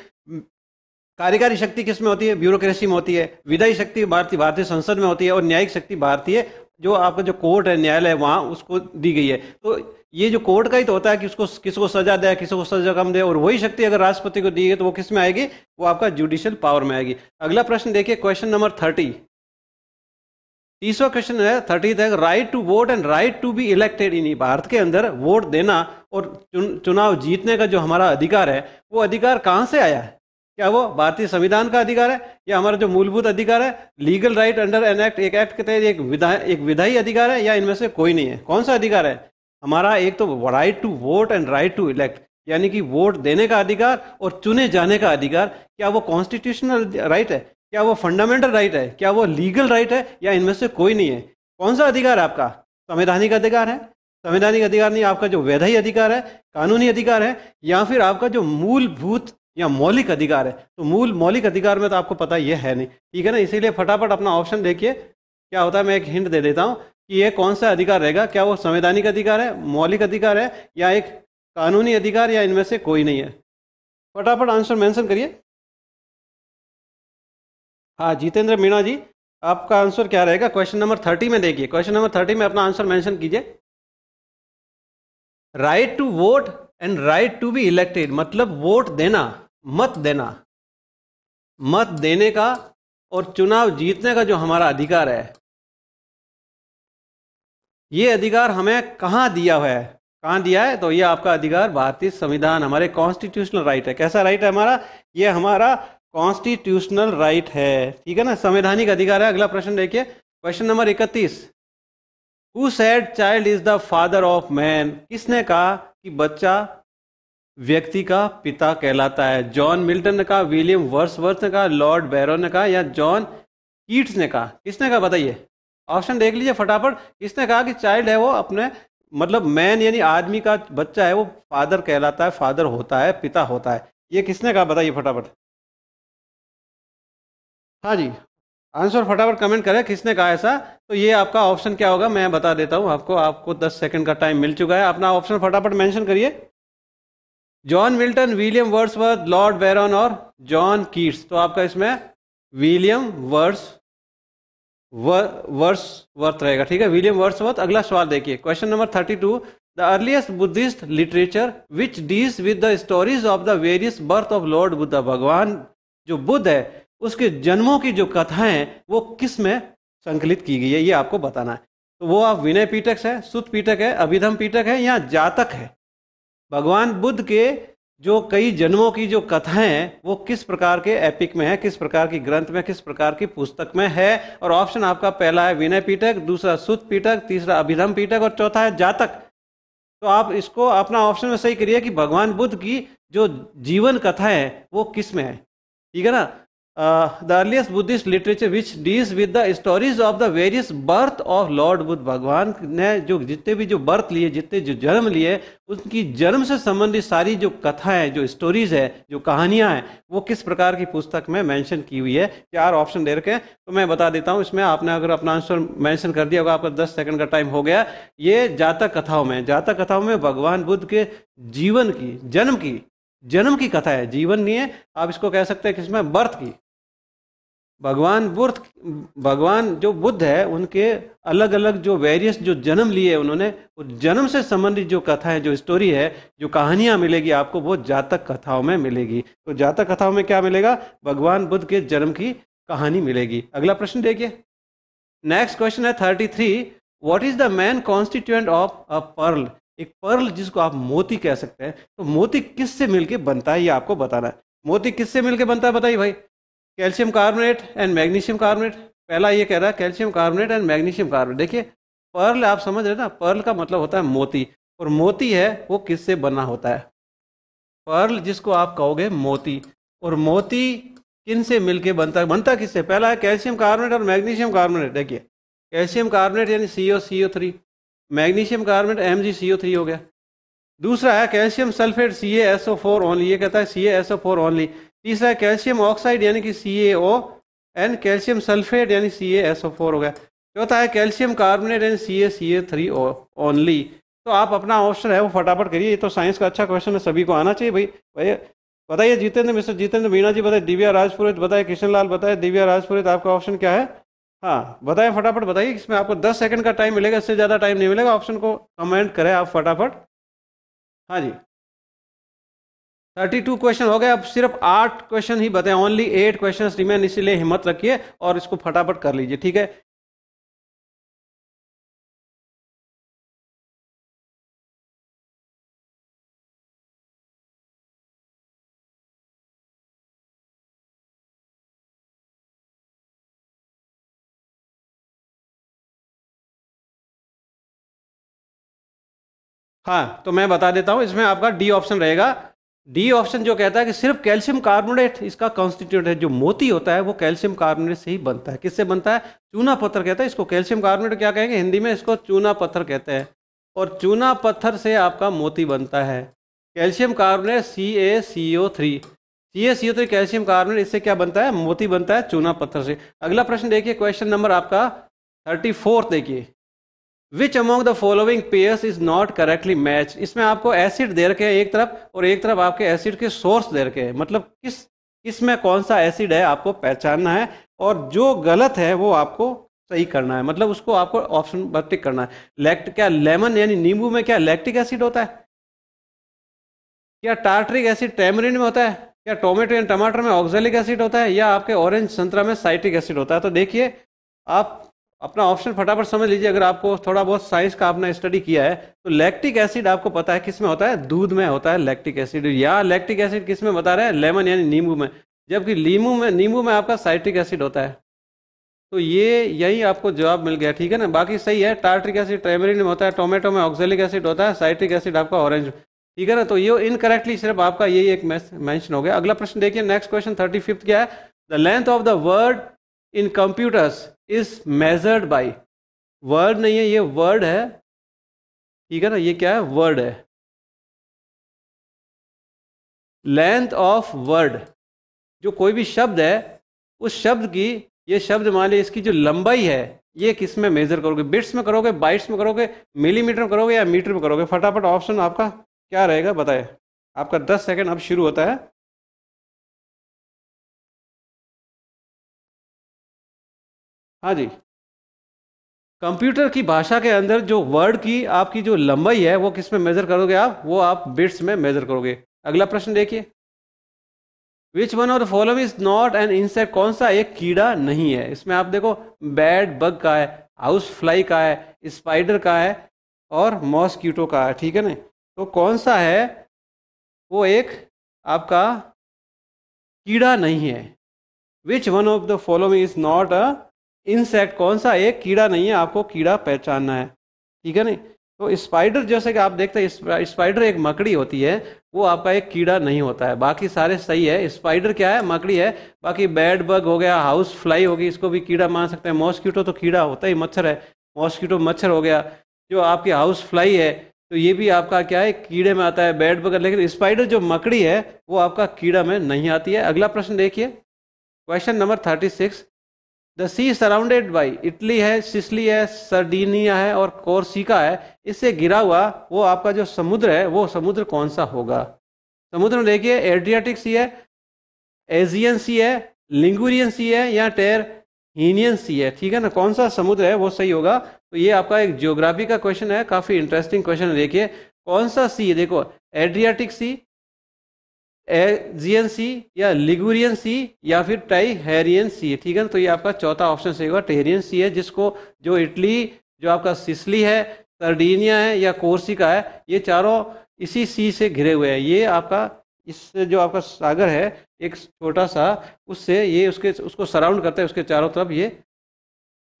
कार्यकारी शक्ति किस में होती है ब्यूरोक्रेसी में होती है विदाई शक्ति भारतीय भारतीय संसद में होती है और न्यायिक शक्ति भारतीय जो आपका जो कोर्ट है न्यायालय वहाँ उसको दी गई है तो ये जो कोर्ट का ही तो होता है कि उसको किसी को सजा दे किसी को सजा कम दे और वही शक्ति अगर राष्ट्रपति को दी है तो वो किस में आएगी वो आपका जुडिशियल पावर में आएगी अगला प्रश्न देखिए क्वेश्चन नंबर थर्टी तीसरा क्वेश्चन है थर्टी तक right to vote and right to be elected in Bharat के अंदर वोट देना और चुनाव जीतने का जो हमारा अधिकार है वो अधिकार कहाँ से आया है क्या वो भारतीय संविधान का अधिकार है या हमारा जो मूलभूत अधिकार है legal right under an act एक एक्ट के तहत एक विधा एक विधायी अधिकार है या इनमें से कोई नहीं है कौन सा अधिकार है हमारा एक तो right to vote and right to elect यानी कि वोट देने का अधिकार और चुने जाने का अधिकार क्या वो कॉन्स्टिट्यूशनल राइट है क्या वो फंडामेंटल राइट है क्या वो लीगल राइट है या इनमें से कोई नहीं है कौन सा अधिकार आपका संवैधानिक अधिकार है संवैधानिक अधिकार नहीं आपका जो वैधाई अधिकार है कानूनी अधिकार है या फिर आपका जो मूलभूत या मौलिक अधिकार है तो मूल मौलिक अधिकार में तो आपको पता यह है नहीं ठीक है ना इसीलिए फटाफट अपना ऑप्शन देखिए क्या होता है मैं एक हिंट दे देता हूं कि ये कौन सा अधिकार रहेगा क्या वो संवैधानिक अधिकार है मौलिक अधिकार है या एक कानूनी अधिकार या इनमें से कोई नहीं है फटाफट आंसर मेंशन करिए हाँ जितेंद्र मीणा जी आपका आंसर क्या रहेगा क्वेश्चन नंबर थर्टी में देखिए क्वेश्चन नंबर थर्टी में अपना आंसर मेंशन कीजिए right to vote and right to be elected मतलब वोट देना मत देना मत देने का और चुनाव जीतने का जो हमारा अधिकार है ये अधिकार हमें कहाँ दिया हुआ है कहाँ दिया है तो ये आपका अधिकार भारतीय संविधान हमारे कॉन्स्टिट्यूशनल राइट है कैसा राइट है हमारा ये हमारा कॉन्स्टिट्यूशनल राइट है ठीक है ना संवैधानिक अधिकार है अगला प्रश्न देखिए क्वेश्चन नंबर इकतीस who said child is the father of man किसने कहा कि बच्चा व्यक्ति का पिता कहलाता है जॉन मिल्टन ने कहा विलियम वर्सवर्थ ने कहा लॉर्ड बैरोन ने कहा या जॉन कीट्स ने कहा किसने कहा बताइए ऑप्शन देख लीजिए फटाफट किसने कहा कि चाइल्ड है वो अपने मतलब मैन यानी आदमी का बच्चा है वो फादर कहलाता है फादर होता है पिता होता है ये किसने कहा बताइए फटाफट हाँ जी आंसर फटाफट कमेंट करें किसने कहा ऐसा तो ये आपका ऑप्शन क्या होगा मैं बता देता हूँ आपको आपको 10 सेकंड का टाइम मिल चुका है अपना ऑप्शन फटाफट मेंशन करिए John Milton William Wordsworth Lord Byron और जॉन कीट्स तो आपका इसमें विलियम वर्ड्स वर्थ रहेगा ठीक है विलियम वर्थ अगला सवाल देखिए question number thirty two the earliest Buddhist literature which deals with the stories of the various birth of Lord Buddha भगवान जो बुद्ध है उसके जन्मों की जो कथाएं वो किस में संकलित की गई है ये आपको बताना है तो वो आप विनय पीटक है सुत पीटक है अभिधम पीटक है या जातक है भगवान बुद्ध के जो कई जन्मों की जो कथाएं हैं वो किस प्रकार के एपिक में है किस प्रकार की ग्रंथ में किस प्रकार की पुस्तक में है और ऑप्शन आपका पहला है विनय पीटक दूसरा सुत पीटक तीसरा अभिधम पीटक और चौथा है जातक तो आप इसको अपना ऑप्शन में सही करिए कि भगवान बुद्ध की जो जीवन कथा है वो किस में है ठीक है ना the uh, the Buddhist literature which deals with the stories of the various birth of Lord Buddha भगवान ने जो जितने भी जो बर्थ लिए जितने जो जन्म लिए उनकी जन्म से संबंधित सारी जो कथाएं जो स्टोरीज है जो कहानियां हैं वो किस प्रकार की पुस्तक में मेंशन की हुई है चार ऑप्शन दे रखे तो मैं बता देता हूँ इसमें आपने अगर अपना आंसर मेंशन कर दिया होगा आपका दस सेकंड का टाइम हो गया ये जातक कथाओं में जातक कथाओं में भगवान बुद्ध के जीवन की जन्म की जन्म की कथा है जीवन नहीं है आप इसको कह सकते हैं किसमें बर्थ की भगवान बुद्ध भगवान जो बुद्ध है उनके अलग अलग जो वेरियस जो जन्म लिए उन्होंने उस जन्म से संबंधित जो कथा है जो स्टोरी है जो कहानियां मिलेगी आपको वो जातक कथाओं में मिलेगी तो जातक कथाओं में क्या मिलेगा भगवान बुद्ध के जन्म की कहानी मिलेगी अगला प्रश्न देखिए नेक्स्ट क्वेश्चन है thirty three what is the main constituent of a pearl एक पर्ल जिसको आप मोती कह सकते हैं तो मोती किससे मिलके बनता है ये आपको बताना है मोती किससे मिलके बनता है बताइए भाई calcium carbonate and magnesium carbonate पहला ये कह रहा है calcium carbonate and magnesium carbonate देखिए पर्ल आप समझ रहे ना पर्ल का मतलब होता है मोती और मोती है वो किससे बना होता है पर्ल जिसको आप कहोगे मोती और मोती किन से मिलके बनता है बनता किससे पहला है कैल्शियम कार्बोनेट और मैग्नीशियम कार्बोनेट देखिए कैल्शियम कार्बोनेट यानी C O C O three magnesium carbonate M G C O three हो गया दूसरा है calcium sulphate C S O four only ये कहता है C S O four only तीसरा कैल्शियम ऑक्साइड यानी कि सी एंड कैल्शियम सल्फेट यानी सी हो गया चौथा है calcium carbonate and C A C A three only तो आप अपना ऑप्शन है वो फटाफट करिए ये तो साइंस का अच्छा क्वेश्चन है सभी को आना चाहिए भाई भाई बताइए जितेंद्र मिस्टर जितेंद्र मीणा जी बताए दिव्या राजपुरोहित बताए किशन लाल बताए दिव्या राजपुरोहित आपका ऑप्शन क्या है हाँ बताएं फटाफट बताइए इसमें आपको दस सेकंड का टाइम मिलेगा इससे ज़्यादा टाइम नहीं मिलेगा ऑप्शन को कमेंट करें आप फटाफट हाँ जी थर्टी टू क्वेश्चन हो गए अब सिर्फ आठ क्वेश्चन ही बताए ओनली एट क्वेश्चन रिमेन इसीलिए हिम्मत रखिए और इसको फटाफट कर लीजिए ठीक है हाँ तो मैं बता देता हूँ इसमें आपका डी ऑप्शन रहेगा डी ऑप्शन जो कहता है कि सिर्फ कैल्शियम कार्बोनेट इसका कॉन्स्टिट्यूट है जो मोती होता है वो कैल्शियम कार्बोनेट से ही बनता है किससे बनता है चूना पत्थर कहता है इसको कैल्शियम कार्बोनेट क्या कहेंगे हिंदी में इसको चूना पत्थर कहते हैं और चूना पत्थर से आपका मोती बनता है calcium carbonate C A C O three C A C O three calcium carbonate इससे क्या बनता है मोती बनता है चूना पत्थर से अगला प्रश्न देखिए क्वेश्चन नंबर आपका थर्टी फोर्थ देखिए which among the following pairs is not correctly match इसमें आपको एसिड दे रखे हैं एक तरफ और एक तरफ आपके एसिड के सोर्स दे रखे हैं मतलब किस इसमें कौन सा एसिड है आपको पहचानना है और जो गलत है वो आपको सही करना है मतलब उसको आपको ऑप्शन बर्टिक करना है लैक्ट क्या लेमन यानी नींबू में क्या लैक्टिक एसिड होता है क्या टार्ट्रिक एसिड टेमरिन में होता है क्या टोमेटो एंड टमाटर में ऑक्जेलिक एसिड होता है या आपके ऑरेंज संतरा में साइट्रिक एसिड होता है तो देखिए आप अपना ऑप्शन फटाफट समझ लीजिए अगर आपको थोड़ा बहुत साइंस का आपने स्टडी किया है तो लैक्टिक एसिड आपको पता है किस में होता है दूध में होता है लैक्टिक एसिड या लैक्टिक एसिड किस में बता रहे हैं लेमन यानी नींबू में जबकि नींबू में नींबू में आपका साइट्रिक एसिड होता है तो ये यही आपको जवाब मिल गया ठीक है ना बाकी सही है टार्ट्रिक एसिड ट्रेमरिन में होता है टोमेटो में ऑक्जेलिक एसिड होता है साइट्रिक एसिड आपका ऑरेंज ठीक है ना तो ये इनकरेक्टली सिर्फ आपका यही एक मेंशन हो गया अगला प्रश्न देखिए नेक्स्ट क्वेश्चन थर्टी फिफ्थ क्या है the length of the word in computers is measured by word नहीं है ये वर्ड है ठीक है ना ये क्या है वर्ड है लेंथ ऑफ वर्ड जो कोई भी शब्द है उस शब्द की ये शब्द मान ली इसकी जो लंबाई है ये किस में मेजर करोगे बिट्स में करोगे बाइट्स में करोगे मिलीमीटर में करोगे या मीटर में करोगे फटाफट ऑप्शन आपका क्या रहेगा बताए आपका 10 सेकंड अब शुरू होता है हाँ जी कंप्यूटर की भाषा के अंदर जो वर्ड की आपकी जो लंबाई है वो किस में मेजर करोगे आप वो आप बिट्स में मेजर करोगे अगला प्रश्न देखिए which one of the following is not an insect कौन सा एक कीड़ा नहीं है इसमें आप देखो बैड बग का है हाउस फ्लाई का है स्पाइडर का है और मॉस्कीटो का है ठीक है ना तो कौन सा है वो एक आपका कीड़ा नहीं है which one of the following is not a insect कौन सा एक कीड़ा नहीं है आपको कीड़ा पहचानना है ठीक है नहीं तो स्पाइडर जैसे कि आप देखते हैं स्पाइडर एक मकड़ी होती है वो आपका एक कीड़ा नहीं होता है बाकी सारे सही है स्पाइडर क्या है मकड़ी है बाकी बैड बग हो गया हाउस फ्लाई होगी इसको भी कीड़ा मान सकते हैं मॉस्कीटो तो कीड़ा होता ही मच्छर है मॉस्कीटो मच्छर हो गया जो आपकी हाउस फ्लाई है तो ये भी आपका क्या है कीड़े में आता है बैड बग लेकिन स्पाइडर जो मकड़ी है वो आपका कीड़ा में नहीं आती है अगला प्रश्न देखिए question number thirty six the sea surrounded by Italy है सिसली है सर्डीनिया है और कोर्सिका है इससे घिरा हुआ वो आपका जो समुद्र है वो समुद्र कौन सा होगा समुद्र में देखिए एड्रियाटिक सी है एजियन सी है लिंगुरियन सी है या टेर हीनियन सी है ठीक है ना कौन सा समुद्र है वो सही होगा तो ये आपका एक जियोग्राफी का क्वेश्चन है काफ़ी इंटरेस्टिंग क्वेश्चन देखिए कौन सा सी है देखो एड्रियाटिक सी एजियन सी या लिगुरियन सी या फिर टाइहेरियन सी ठीक है तो ये आपका चौथा ऑप्शन सही होगा टेहरियन सी है जिसको जो इटली जो आपका सिसली है सर्डीनिया है या कोर्सिका है ये चारों इसी सी से घिरे हुए हैं ये आपका इस जो आपका सागर है एक छोटा सा उससे ये उसके उसको सराउंड करता है उसके चारों तरफ ये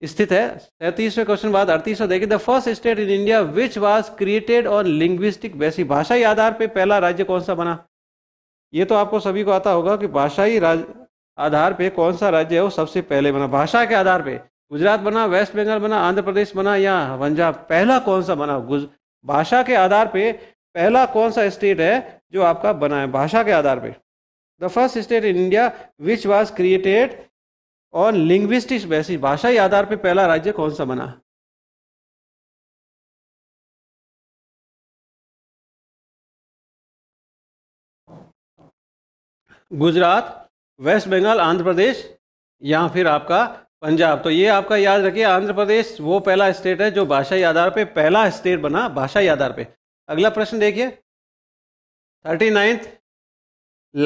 स्थित है सैंतीसवें क्वेश्चन बाद अड़तीसवें देखिए the first state in India which was created on linguistic वैसी भाषाई आधार पे पहला राज्य कौन सा बना ये तो आपको सभी को आता होगा कि भाषाई राज आधार पे कौन सा राज्य है वो सबसे पहले बना भाषा के आधार पे गुजरात बना वेस्ट बंगाल बना आंध्र प्रदेश बना या पंजाब पहला कौन सा बना भाषा के आधार पे पहला कौन सा स्टेट है जो आपका बना है भाषा के आधार पे the first state in India which was created और लिंग्विस्टिक बेसिस भाषाई आधार पे पहला राज्य कौन सा बना गुजरात वेस्ट बंगाल आंध्र प्रदेश या फिर आपका पंजाब तो ये आपका याद रखिए आंध्र प्रदेश वो पहला स्टेट है जो भाषाई आधार पे पहला स्टेट बना भाषाई आधार पे अगला प्रश्न देखिए thirty ninth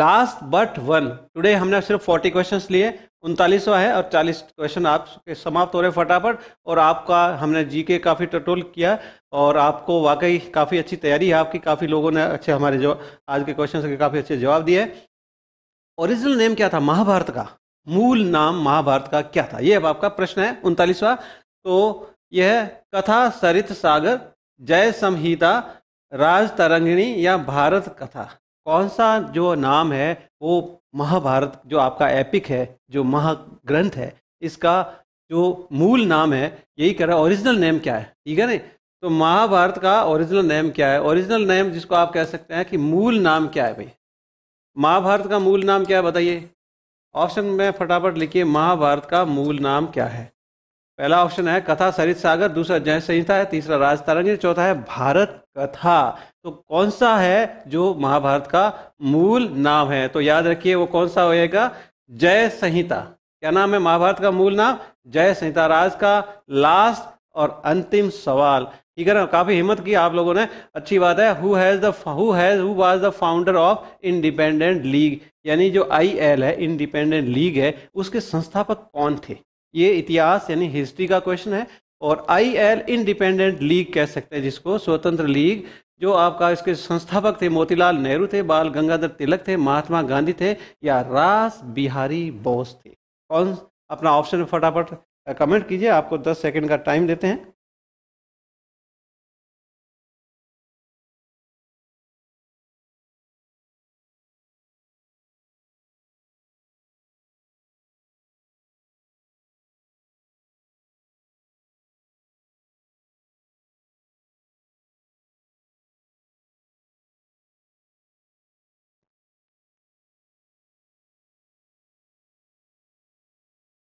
last but one today हमने सिर्फ फोर्टी क्वेश्चंस लिए उनतालीसवा है और चालीस क्वेश्चन आपके समाप्त हो रहे फटाफट और आपका हमने जी के काफ़ी टटोल किया और आपको वाकई काफ़ी अच्छी तैयारी है आपकी काफ़ी लोगों ने अच्छे हमारे जो आज के क्वेश्चन के काफ़ी अच्छे जवाब दिए ओरिजिनल नेम क्या था महाभारत का मूल नाम महाभारत का क्या था यह अब आपका प्रश्न है उनतालीसवा तो यह कथा सरित सागर जय संहिता राज तरंगिणी या भारत कथा कौन सा जो नाम है वो महाभारत जो आपका एपिक है जो महाग्रंथ है इसका जो मूल नाम है यही कह रहा है ओरिजिनल नेम क्या है ठीक है ना तो महाभारत का ओरिजिनल नेम क्या है ओरिजिनल नेम जिसको आप कह सकते हैं कि मूल नाम क्या है भाई महाभारत का मूल नाम क्या है बताइए ऑप्शन में फटाफट लिखिए महाभारत का मूल नाम क्या है पहला ऑप्शन है कथा सरित सागर दूसरा जय संहिता है तीसरा राजतारंगी चौथा है भारत कथा तो कौन सा है जो महाभारत का मूल नाम है तो याद रखिए वो कौन सा होएगा जय संहिता क्या नाम है महाभारत का मूल नाम जय संहिता राज का लास्ट और अंतिम सवाल ठीक है ना काफ़ी हिम्मत की आप लोगों ने अच्छी बात है who has the who has who was the founder of Independent League यानी जो आई एल है इंडिपेंडेंट लीग है उसके संस्थापक कौन थे ये इतिहास यानी हिस्ट्री का क्वेश्चन है और आई एल इंडिपेंडेंट लीग कह सकते हैं जिसको स्वतंत्र लीग जो आपका इसके संस्थापक थे मोतीलाल नेहरू थे बाल गंगाधर तिलक थे महात्मा गांधी थे या रास बिहारी बोस थे कौन अपना ऑप्शन फटाफट कमेंट कीजिए आपको 10 सेकंड का टाइम देते हैं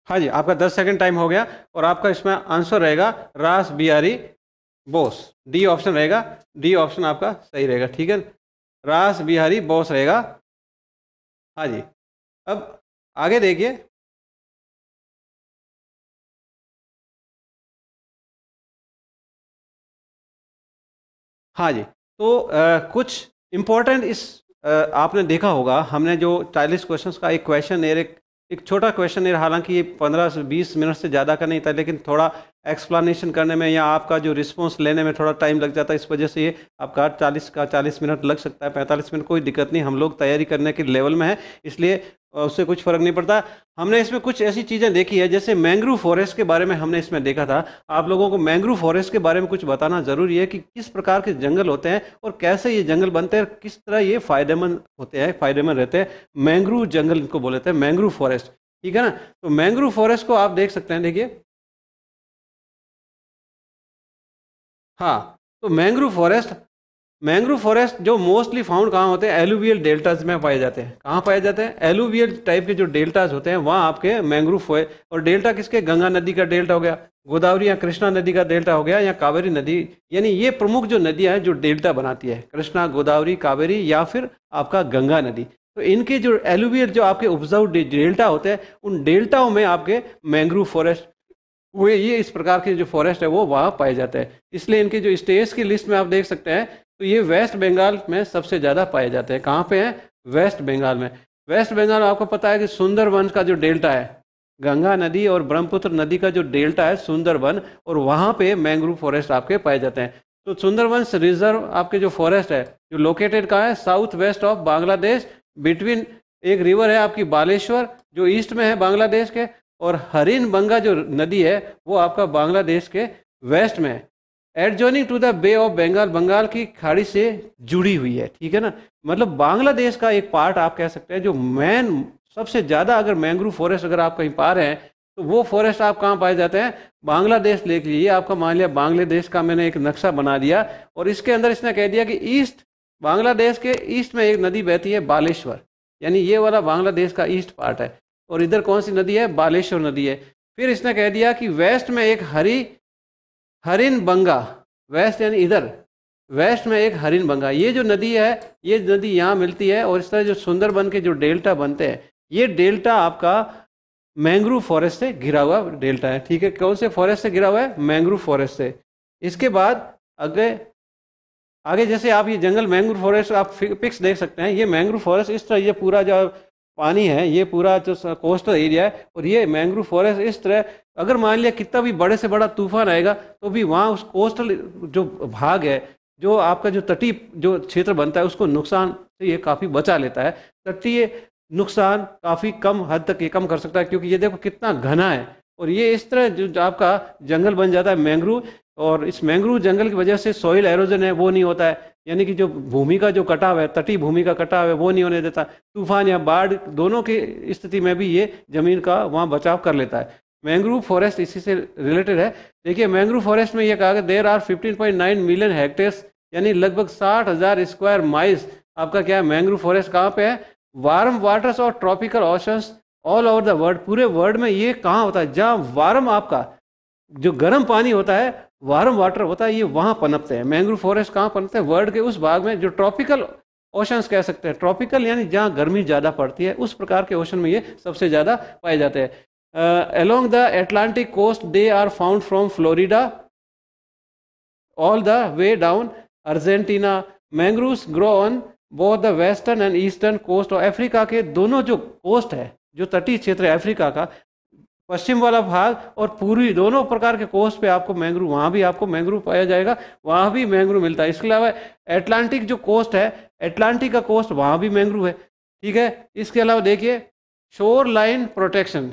हाँ जी आपका दस सेकेंड टाइम हो गया और आपका इसमें आंसर रहेगा रास बिहारी बोस डी ऑप्शन रहेगा डी ऑप्शन आपका सही रहेगा ठीक है रास बिहारी बोस रहेगा हाँ जी अब आगे देखिए हाँ जी तो आ, कुछ इम्पोर्टेंट इस आ, आपने देखा होगा हमने जो चालीस क्वेश्चंस का एक क्वेश्चन एक एक छोटा क्वेश्चन है हालांकि ये पंद्रह बीस मिनट से ज़्यादा का नहीं था लेकिन थोड़ा एक्सप्लानेशन करने में या आपका जो रिस्पॉन्स लेने में थोड़ा टाइम लग जाता है इस वजह से ये आपका चालीस का चालीस मिनट लग सकता है पैंतालीस मिनट कोई दिक्कत नहीं हम लोग तैयारी करने के लेवल में हैं इसलिए उससे कुछ फ़र्क नहीं पड़ता हमने इसमें कुछ ऐसी चीज़ें देखी है जैसे मैंग्रोव फॉरेस्ट के बारे में हमने इसमें देखा था आप लोगों को मैंग्रोव फॉरेस्ट के बारे में कुछ बताना ज़रूरी है कि किस प्रकार के जंगल होते हैं और कैसे ये जंगल बनते हैं किस तरह ये फ़ायदेमंद होते हैं फ़ायदेमंद रहते हैं मैंग्रोव जंगल इनको बोले हैं मैंग्रोव फॉरेस्ट ठीक है ना तो मैंग्रोव फॉरेस्ट को आप देख सकते हैं देखिए हाँ तो मैंग्रोव फॉरेस्ट मैंग्रोव फॉरेस्ट जो मोस्टली फाउंड कहाँ होते हैं एलुवियल डेल्टाज में पाए जाते हैं कहाँ पाए जाते हैं एलुवियल टाइप के जो डेल्टाज होते हैं वहाँ आपके मैंग्रोव और डेल्टा किसके गंगा नदी का डेल्टा हो गया गोदावरी या कृष्णा नदी का डेल्टा हो गया या कावेरी नदी यानी ये प्रमुख जो नदियाँ हैं जो डेल्टा बनाती है कृष्णा गोदावरी कावेरी या फिर आपका गंगा नदी तो इनके जो एलुवियल जो आपके उपजाऊ डेल्टा होते हैं उन डेल्टाओं में आपके मैंग्रोव फॉरेस्ट वो ये इस प्रकार के जो फॉरेस्ट है वो वहाँ पाए जाते हैं इसलिए इनके जो स्टेट्स की लिस्ट में आप देख सकते हैं तो ये वेस्ट बंगाल में सबसे ज़्यादा पाए जाते हैं कहाँ पे हैं वेस्ट बंगाल में वेस्ट बंगाल आपको पता है कि सुंदरवन का जो डेल्टा है गंगा नदी और ब्रह्मपुत्र नदी का जो डेल्टा है सुंदरवन और वहाँ पे मैंग्रोव फॉरेस्ट आपके पाए जाते हैं तो सुंदरवंश रिजर्व आपके जो फॉरेस्ट है जो लोकेटेड कहाँ है south west of Bangladesh between एक रिवर है आपकी बालेश्वर जो ईस्ट में है बांग्लादेश के और हरिन बंगा जो नदी है वो आपका बांग्लादेश के वेस्ट में है adjoining to the Bay of Bengal Bengal की खाड़ी से जुड़ी हुई है ठीक है ना मतलब बांग्लादेश का एक पार्ट आप कह सकते हैं जो मैन सबसे ज़्यादा अगर मैंग्रोव फॉरेस्ट अगर आप कहीं पा रहे हैं तो वो फॉरेस्ट आप कहाँ पाए जाते हैं बांग्लादेश लेख लीजिए आपका मान लिया बांग्लादेश का मैंने एक नक्शा बना दिया और इसके अंदर इसने कह दिया कि ईस्ट बांग्लादेश के ईस्ट में एक नदी बहती है बालेश्वर यानी ये वाला बांग्लादेश का ईस्ट पार्ट है और इधर कौन सी नदी है बालेश्वर नदी है फिर इसने कह दिया कि वेस्ट में एक हरी हरिन बंगा वेस्ट यानी इधर वेस्ट में एक हरिन बंगा ये जो नदी है ये नदी यहाँ मिलती है और इस तरह जो सुंदरबन के जो डेल्टा बनते हैं ये डेल्टा आपका मैंग्रोव फॉरेस्ट से घिरा हुआ डेल्टा है ठीक है कौन से फॉरेस्ट से घिरा हुआ है मैंग्रोव फॉरेस्ट से इसके बाद आगे आगे जैसे आप ये जंगल मैंग्रोव फॉरेस्ट आप फिक्स देख सकते हैं ये मैंग्रोव फॉरेस्ट इस तरह ये पूरा जो पानी है ये पूरा जो कोस्टल एरिया है और ये मैंग्रोव फॉरेस्ट इस तरह अगर मान लिया कितना भी बड़े से बड़ा तूफान आएगा तो भी वहाँ उस कोस्टल जो भाग है जो आपका जो तटीय जो क्षेत्र बनता है उसको नुकसान से ये काफ़ी बचा लेता है तटीय नुकसान काफ़ी कम हद तक ये कम कर सकता है क्योंकि ये देखो कितना घना है और ये इस तरह जो आपका जंगल बन जाता है मैंग्रोव और इस मैंग्रोव जंगल की वजह से सॉइल एरोजन है वो नहीं होता है यानी कि जो भूमि का जो कटाव है तटीय भूमि का कटाव है वो नहीं होने देता तूफान या बाढ़ दोनों की स्थिति में भी ये जमीन का वहाँ बचाव कर लेता है मैंग्रोव फॉरेस्ट इसी से रिलेटेड है देखिए मैंग्रोव फॉरेस्ट में यह कहा कि देर आर 15.9 मिलियन हेक्टेयर्स यानी लगभग साठ हज़ार स्क्वायर माइल्स आपका क्या है मैंग्रोव फॉरेस्ट कहाँ पे है वार्म वाटर्स और tropical oceans all over the world पूरे वर्ल्ड में ये कहाँ होता है जहाँ वार्म आपका जो गर्म पानी होता है वार्म वाटर होता है ये वहाँ पनपते हैं मैंग्रोव फॉरेस्ट कहाँ पनपते हैं वर्ल्ड के उस भाग में जो ट्रॉपिकल ओशंस कह सकते हैं ट्रॉपिकल यानी जहाँ गर्मी ज़्यादा पड़ती है उस प्रकार के ओशन में ये सबसे ज़्यादा पाए जाते हैं along the Atlantic coast they are found from Florida all the way down Argentina mangrove grow on both the western and eastern coast और अफ्रीका के दोनों जो कोस्ट है जो तटीय क्षेत्र है अफ्रीका का पश्चिम वाला भाग और पूर्वी दोनों प्रकार के कोस पे आपको मैंग्रूव वहाँ भी आपको मैंग्रूव पाया जाएगा वहाँ भी मैंग्रूव मिलता है इसके अलावा एटलांटिक जो कोस्ट है एटलांटिक का कोस्ट वहाँ भी मैंग्रूव है ठीक है इसके अलावा देखिए शोर लाइन प्रोटेक्शन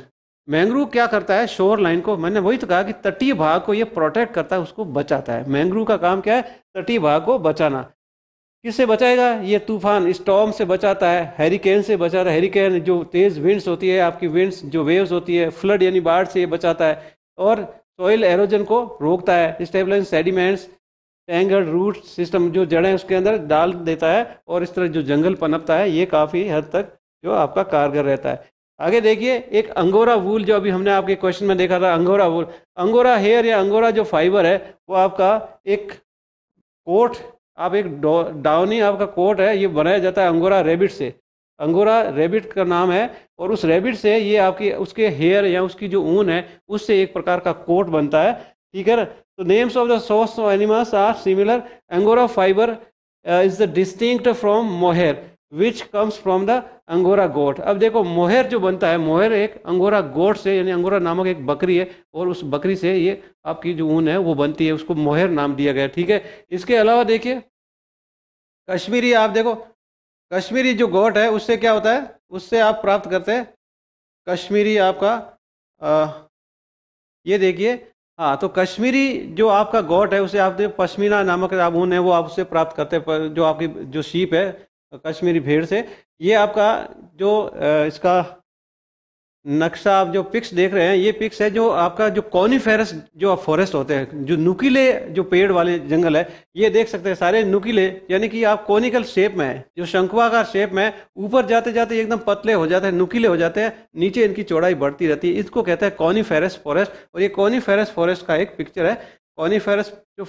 मैंग्रूव क्या करता है शोर लाइन को मैंने वही तो कहा कि तटीय भाग को ये प्रोटेक्ट करता है उसको बचाता है मैंग्रूव का काम क्या है तटीय भाग को बचाना किससे बचाएगा ये तूफान स्टॉम से बचाता है हैरिकेन से बचाता है हैरिकेन जो तेज़ विंड्स होती है आपकी विंड्स जो वेव्स होती है फ्लड यानी बाढ़ से ये बचाता है और सॉइल एरोजन को रोकता है stabilize sediments tangled root system जो जड़ें उसके अंदर डाल देता है और इस तरह जो जंगल पनपता है ये काफ़ी हद तक जो आपका कारगर रहता है आगे देखिए एक अंगोरा वूल जो अभी हमने आपके क्वेश्चन में देखा था अंगोरा वूल अंगोरा हेयर या अंगोरा जो फाइबर है वो आपका एक कोट आप एक डाउनी आपका कोट है ये बनाया जाता है अंगोरा रेबिट से अंगोरा रेबिट का नाम है और उस रेबिट से ये आपकी उसके हेयर या उसकी जो ऊन है उससे एक प्रकार का कोट बनता है ठीक है तो names of the source of animals are similar angora fibre is the distinct from mohair which comes from the angora goat अब देखो मोहर जो बनता है मोहर एक अंगोरा गोट से यानी अंगोरा नामक एक बकरी है और उस बकरी से ये आपकी जो ऊन है वो बनती है उसको मोहर नाम दिया गया ठीक है इसके अलावा देखिए कश्मीरी आप देखो कश्मीरी जो गोट है उससे क्या होता है उससे आप प्राप्त करते हैं कश्मीरी आपका आ, ये देखिए हाँ तो कश्मीरी जो आपका गोट है उसे आप पश्मीना नामक ऊन है वो आप उससे प्राप्त करते हैं जो आपकी जो शीप है कश्मीरी भेड़ से ये आपका जो इसका नक्शा आप जो पिक्स देख रहे हैं ये पिक्स है जो आपका जो कॉनीफेरस जो आप फॉरेस्ट होते हैं जो नुकीले जो पेड़ वाले जंगल है ये देख सकते हैं सारे नुकीले यानी कि आप कॉनिकल शेप में जो शंकुआकार शेप में ऊपर जाते जाते एकदम पतले हो जाते हैं नुकीले हो जाते हैं नीचे इनकी चौड़ाई बढ़ती रहती है इसको कहते हैं कॉनीफेरस फॉरेस्ट और ये कॉनीफेरस फॉरेस्ट का एक पिक्चर है कॉनीफेरस जो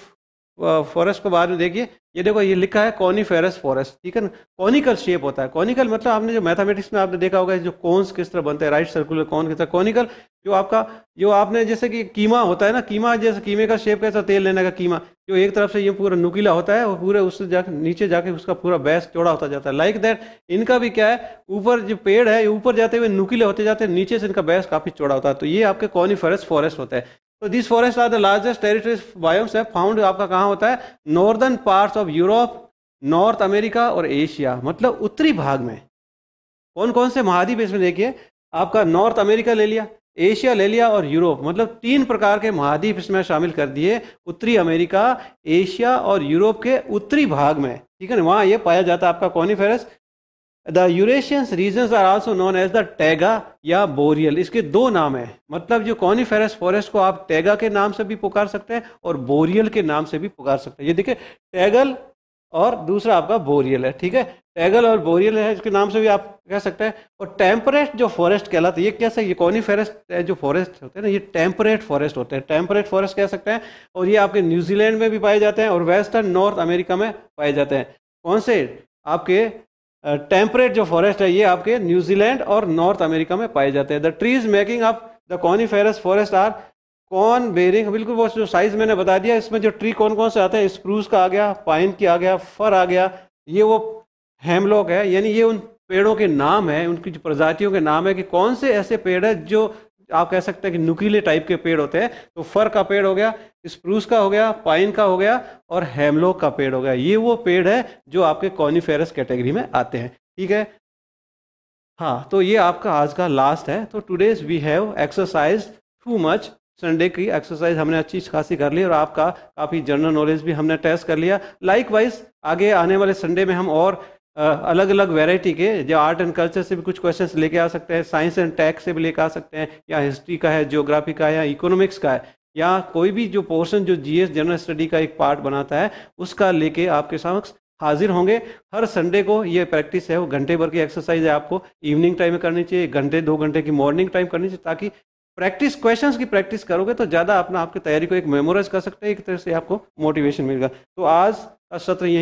फॉरेस्ट को बाद में देखिए ये देखो ये लिखा है कॉनीफेरस फॉरेस्ट ठीक है ना कॉनिकल शेप होता है कॉनिकल मतलब आपने जो मैथमेटिक्स में आपने देखा होगा जो कॉन्स किस तरह बनते हैं राइट सर्कुलर कॉन किस तरह कॉनिकल जो आपका जो आपने जैसे कि कीमा होता है ना कीमा जैसे कीमे का शेप कैसा तेल लेने का कीमा जो एक तरफ से ये पूरा नुकीला होता है वो पूरे उससे जा नीचे जाके उसका पूरा बैस चौड़ा होता जाता है लाइक like दैट इनका भी क्या है ऊपर जो पेड़ है ऊपर जाते हुए नुकीले होते जाते हैं नीचे से इनका बैस काफ़ी चौड़ा होता है तो ये आपके कॉनीफेरस फॉरेस्ट होता है तो this forest are the largest territories biomes है फाउंड आपका कहाँ होता है northern parts of Europe North America और एशिया मतलब उत्तरी भाग में कौन कौन से महाद्वीप इसमें देखिए आपका नॉर्थ अमेरिका ले लिया एशिया ले लिया और यूरोप मतलब तीन प्रकार के महाद्वीप इसमें शामिल कर दिए उत्तरी अमेरिका एशिया और यूरोप के उत्तरी भाग में ठीक है ना वहाँ ये पाया जाता है आपका coniferous the Eurasian region are also known as the taiga या बोरियल इसके दो नाम हैं मतलब जो कॉनीफेरस फॉरेस्ट को आप टैगा के नाम से भी पुकार सकते हैं और बोरियल के नाम से भी पुकार सकते हैं ये देखिए टैगल और दूसरा आपका बोरियल है ठीक है टैगल और बोरियल है इसके नाम से भी आप कह सकते हैं और टेम्परेट जो फॉरेस्ट कहलाते हैं ये कैसे ये कॉनीफेरस्ट जो फॉरेस्ट होते हैं ना ये टेम्परेट फॉरेस्ट होते हैं टेम्परेट फॉरेस्ट कह सकते हैं और ये आपके न्यूजीलैंड में भी पाए जाते हैं और वेस्टर्न नॉर्थ अमेरिका में पाए जाते हैं कौन से आपके टेम्परेट जो फॉरेस्ट है ये आपके न्यूजीलैंड और नॉर्थ अमेरिका में पाए जाते हैं the trees making up the coniferous forest are cone bearing बिल्कुल वो जो साइज मैंने बता दिया इसमें जो ट्री कौन कौन से आते हैं स्प्रूस का आ गया पाइन की आ गया फर आ गया ये वो हेमलॉक है यानी ये उन पेड़ों के नाम है उनकी प्रजातियों के नाम है कि कौन से ऐसे पेड़ है जो आप कह सकते हैं कि नुकीले टाइप के पेड़ होते हैं तो फर का पेड़ हो गया स्प्रूस का हो गया पाइन का हो गया और हेमलो का पेड़ हो गया ये वो पेड़ है जो आपके कॉनिफेरस कैटेगरी में आते हैं ठीक है हाँ तो ये आपका आज का लास्ट है तो today's we have exercise too much Sunday की एक्सरसाइज हमने अच्छी खासी कर ली और आपका काफ़ी जनरल नॉलेज भी हमने टेस्ट कर लिया लाइक वाइज आगे आने वाले संडे में हम और अलग अलग वैरायटी के जो आर्ट एंड कल्चर से भी कुछ क्वेश्चंस लेके आ सकते हैं साइंस एंड टैक्स से भी लेके आ सकते हैं या हिस्ट्री का है जियोग्राफी का है या इकोनॉमिक्स का है या कोई भी जो पोर्शन जो जीएस जनरल स्टडी का एक पार्ट बनाता है उसका लेके आपके समक्ष हाजिर होंगे हर संडे को ये प्रैक्टिस है वो घंटे भर की एक्सरसाइज है आपको इवनिंग टाइम में करनी चाहिए घंटे दो घंटे की मॉर्निंग टाइम करनी चाहिए ताकि प्रैक्टिस क्वेश्चंस की प्रैक्टिस करोगे तो ज़्यादा अपना आपकी तैयारी को एक मेमोराइज कर सकते हैं एक तरह से आपको मोटिवेशन मिलेगा तो आज का सत्र यही